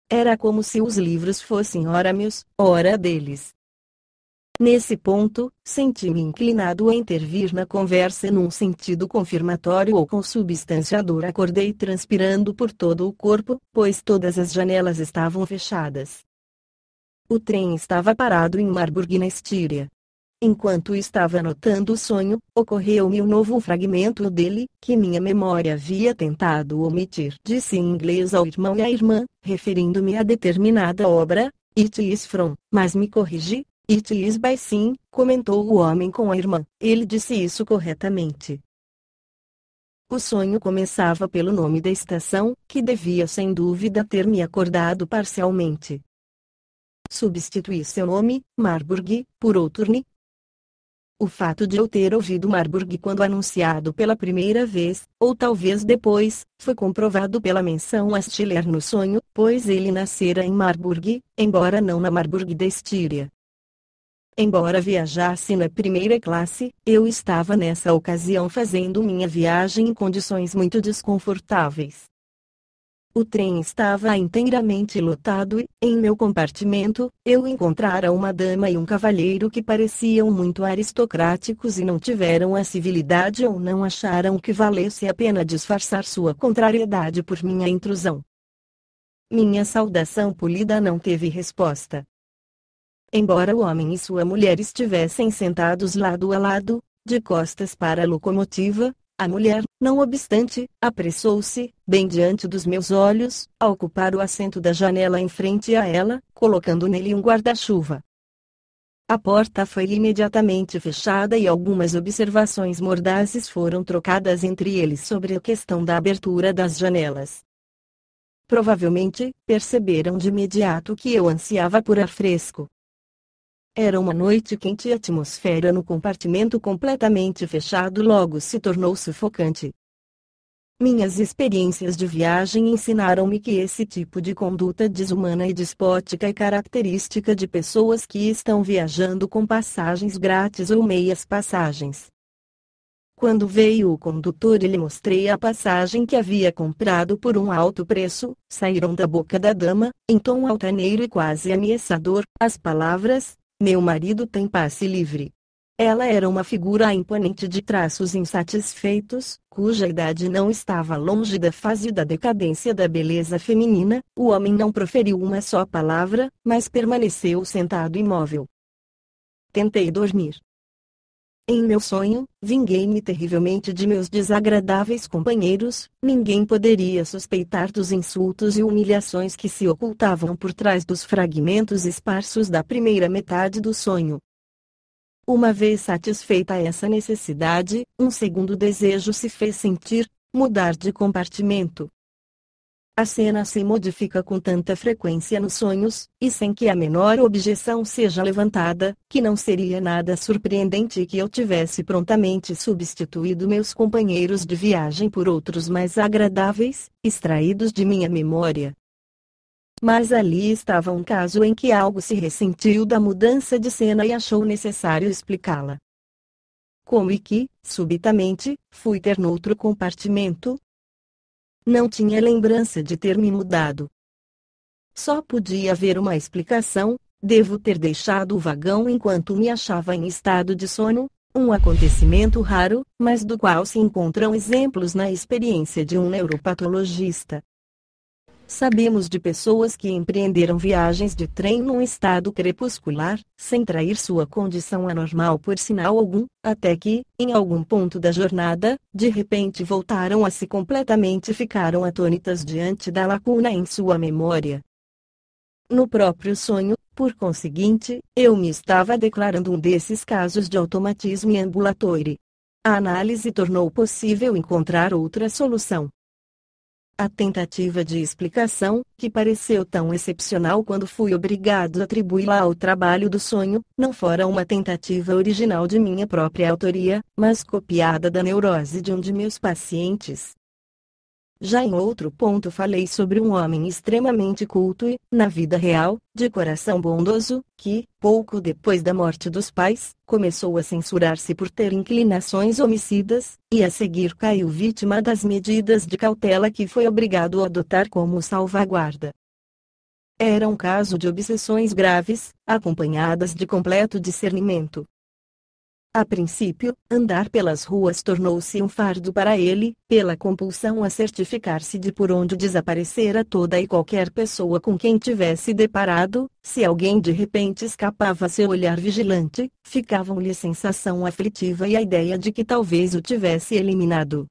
Era como se os livros fossem ora meus, ora deles. Nesse ponto, senti-me inclinado a intervir na conversa num sentido confirmatório ou consubstanciador. Acordei transpirando por todo o corpo, pois todas as janelas estavam fechadas. O trem estava parado em Marburg, na Estíria. Enquanto estava anotando o sonho, ocorreu-me um novo fragmento dele, que minha memória havia tentado omitir. Disse em inglês ao irmão e à irmã, referindo-me a determinada obra, It is from, mas me corrigi, It is by sim, comentou o homem com a irmã. Ele disse isso corretamente. O sonho começava pelo nome da estação, que devia sem dúvida ter me acordado parcialmente. Substituí seu nome, Marburg, por Outurne. O fato de eu ter ouvido Marburg quando anunciado pela primeira vez, ou talvez depois, foi comprovado pela menção a Stiller no sonho, pois ele nascera em Marburg, embora não na Marburg da Estíria. Embora viajasse na primeira classe, eu estava nessa ocasião fazendo minha viagem em condições muito desconfortáveis. O trem estava inteiramente lotado e, em meu compartimento, eu encontrara uma dama e um cavalheiro que pareciam muito aristocráticos e não tiveram a civilidade ou não acharam que valesse a pena disfarçar sua contrariedade por minha intrusão. Minha saudação polida não teve resposta. Embora o homem e sua mulher estivessem sentados lado a lado, de costas para a locomotiva, a mulher, não obstante, apressou-se, bem diante dos meus olhos, a ocupar o assento da janela em frente a ela, colocando nele um guarda-chuva. A porta foi imediatamente fechada e algumas observações mordazes foram trocadas entre eles sobre a questão da abertura das janelas. Provavelmente, perceberam de imediato que eu ansiava por ar fresco. Era uma noite quente e a atmosfera no compartimento completamente fechado logo se tornou sufocante. Minhas experiências de viagem ensinaram-me que esse tipo de conduta desumana e despótica é característica de pessoas que estão viajando com passagens grátis ou meias passagens. Quando veio o condutor e lhe mostrei a passagem que havia comprado por um alto preço, saíram da boca da dama, em tom altaneiro e quase ameaçador, as palavras: meu marido tem passe livre. Ela era uma figura imponente de traços insatisfeitos, cuja idade não estava longe da fase da decadência da beleza feminina. O homem não proferiu uma só palavra, mas permaneceu sentado imóvel. Tentei dormir, em meu sonho, vinguei-me terrivelmente de meus desagradáveis companheiros, ninguém poderia suspeitar dos insultos e humilhações que se ocultavam por trás dos fragmentos esparsos da primeira metade do sonho. Uma vez satisfeita essa necessidade, um segundo desejo se fez sentir, mudar de compartimento. A cena se modifica com tanta frequência nos sonhos, e sem que a menor objeção seja levantada, que não seria nada surpreendente que eu tivesse prontamente substituído meus companheiros de viagem por outros mais agradáveis, extraídos de minha memória. Mas ali estava um caso em que algo se ressentiu da mudança de cena e achou necessário explicá-la. Como e que, subitamente, fui ter noutro compartimento, não tinha lembrança de ter me mudado. Só podia haver uma explicação, devo ter deixado o vagão enquanto me achava em estado de sono, um acontecimento raro, mas do qual se encontram exemplos na experiência de um neuropatologista. Sabemos de pessoas que empreenderam viagens de trem num estado crepuscular, sem trair sua condição anormal por sinal algum, até que, em algum ponto da jornada, de repente voltaram a si completamente e ficaram atônitas diante da lacuna em sua memória. No próprio sonho, por conseguinte, eu me estava declarando um desses casos de automatismo ambulatório. A análise tornou possível encontrar outra solução. A tentativa de explicação, que pareceu tão excepcional quando fui obrigado a atribuí-la ao trabalho do sonho, não fora uma tentativa original de minha própria autoria, mas copiada da neurose de um de meus pacientes, já em outro ponto falei sobre um homem extremamente culto e, na vida real, de coração bondoso, que, pouco depois da morte dos pais, começou a censurar-se por ter inclinações homicidas, e a seguir caiu vítima das medidas de cautela que foi obrigado a adotar como salvaguarda. Era um caso de obsessões graves, acompanhadas de completo discernimento. A princípio, andar pelas ruas tornou-se um fardo para ele, pela compulsão a certificar-se de por onde desaparecera toda e qualquer pessoa com quem tivesse deparado, se alguém de repente escapava seu olhar vigilante, ficavam-lhe sensação aflitiva e a ideia de que talvez o tivesse eliminado.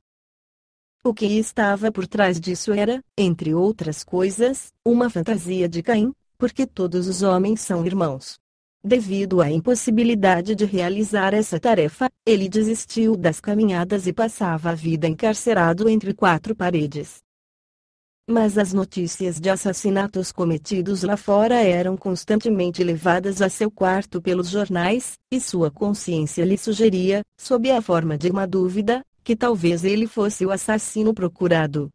O que estava por trás disso era, entre outras coisas, uma fantasia de Caim, porque todos os homens são irmãos. Devido à impossibilidade de realizar essa tarefa, ele desistiu das caminhadas e passava a vida encarcerado entre quatro paredes. Mas as notícias de assassinatos cometidos lá fora eram constantemente levadas a seu quarto pelos jornais, e sua consciência lhe sugeria, sob a forma de uma dúvida, que talvez ele fosse o assassino procurado.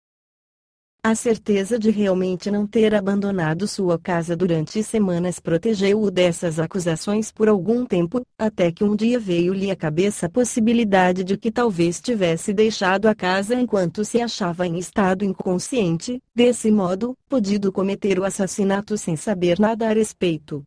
A certeza de realmente não ter abandonado sua casa durante semanas protegeu-o dessas acusações por algum tempo, até que um dia veio-lhe à cabeça a possibilidade de que talvez tivesse deixado a casa enquanto se achava em estado inconsciente, desse modo, podido cometer o assassinato sem saber nada a respeito.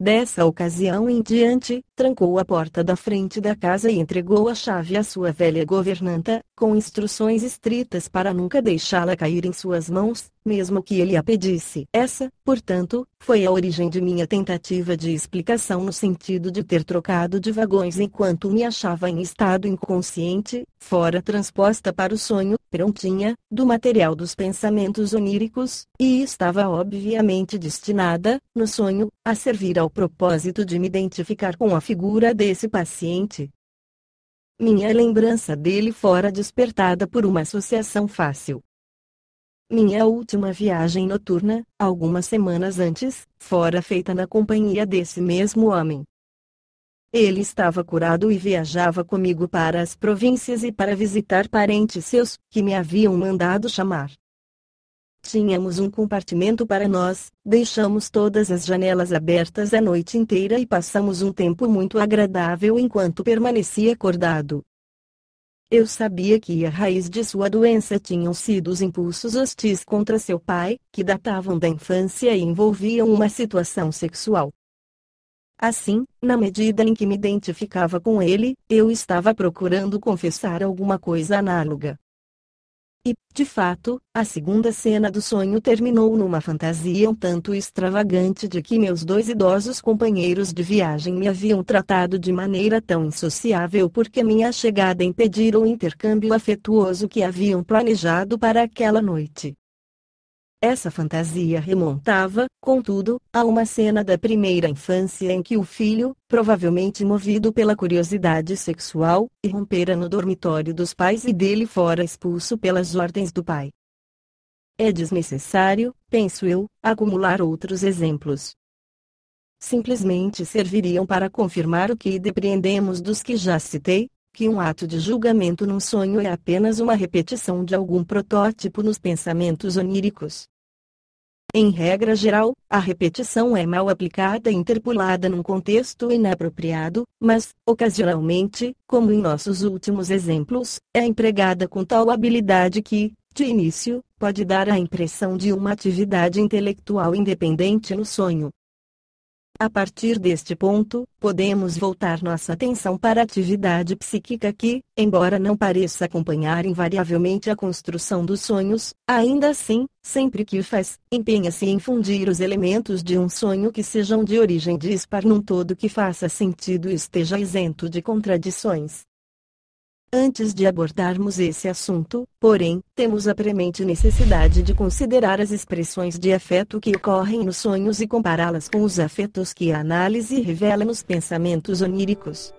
Dessa ocasião em diante, trancou a porta da frente da casa e entregou a chave à sua velha governanta, com instruções estritas para nunca deixá-la cair em suas mãos, mesmo que ele a pedisse. Essa, portanto, foi a origem de minha tentativa de explicação no sentido de ter trocado de vagões enquanto me achava em estado inconsciente, fora transposta para o sonho, prontinha, do material dos pensamentos oníricos, e estava obviamente destinada, no sonho, a servir ao propósito de me identificar com a figura desse paciente. Minha lembrança dele fora despertada por uma associação fácil, minha última viagem noturna, algumas semanas antes, fora feita na companhia desse mesmo homem. Ele estava curado e viajava comigo para as províncias e para visitar parentes seus, que me haviam mandado chamar. Tínhamos um compartimento para nós, deixamos todas as janelas abertas a noite inteira e passamos um tempo muito agradável enquanto permanecia acordado. Eu sabia que a raiz de sua doença tinham sido os impulsos hostis contra seu pai, que datavam da infância e envolviam uma situação sexual. Assim, na medida em que me identificava com ele, eu estava procurando confessar alguma coisa análoga. E, de fato, a segunda cena do sonho terminou numa fantasia um tanto extravagante de que meus dois idosos companheiros de viagem me haviam tratado de maneira tão insociável porque minha chegada impediu o intercâmbio afetuoso que haviam planejado para aquela noite. Essa fantasia remontava, contudo, a uma cena da primeira infância em que o filho, provavelmente movido pela curiosidade sexual, irrompera no dormitório dos pais e dele fora expulso pelas ordens do pai. É desnecessário, penso eu, acumular outros exemplos. Simplesmente serviriam para confirmar o que depreendemos dos que já citei, que um ato de julgamento num sonho é apenas uma repetição de algum protótipo nos pensamentos oníricos. Em regra geral, a repetição é mal aplicada e interpolada num contexto inapropriado, mas, ocasionalmente, como em nossos últimos exemplos, é empregada com tal habilidade que, de início, pode dar a impressão de uma atividade intelectual independente no sonho, a partir deste ponto, podemos voltar nossa atenção para a atividade psíquica que, embora não pareça acompanhar invariavelmente a construção dos sonhos, ainda assim, sempre que o faz, empenha-se em fundir os elementos de um sonho que sejam de origem dispar num todo que faça sentido e esteja isento de contradições. Antes de abordarmos esse assunto, porém, temos a premente necessidade de considerar as expressões de afeto que ocorrem nos sonhos e compará-las com os afetos que a análise revela nos pensamentos oníricos.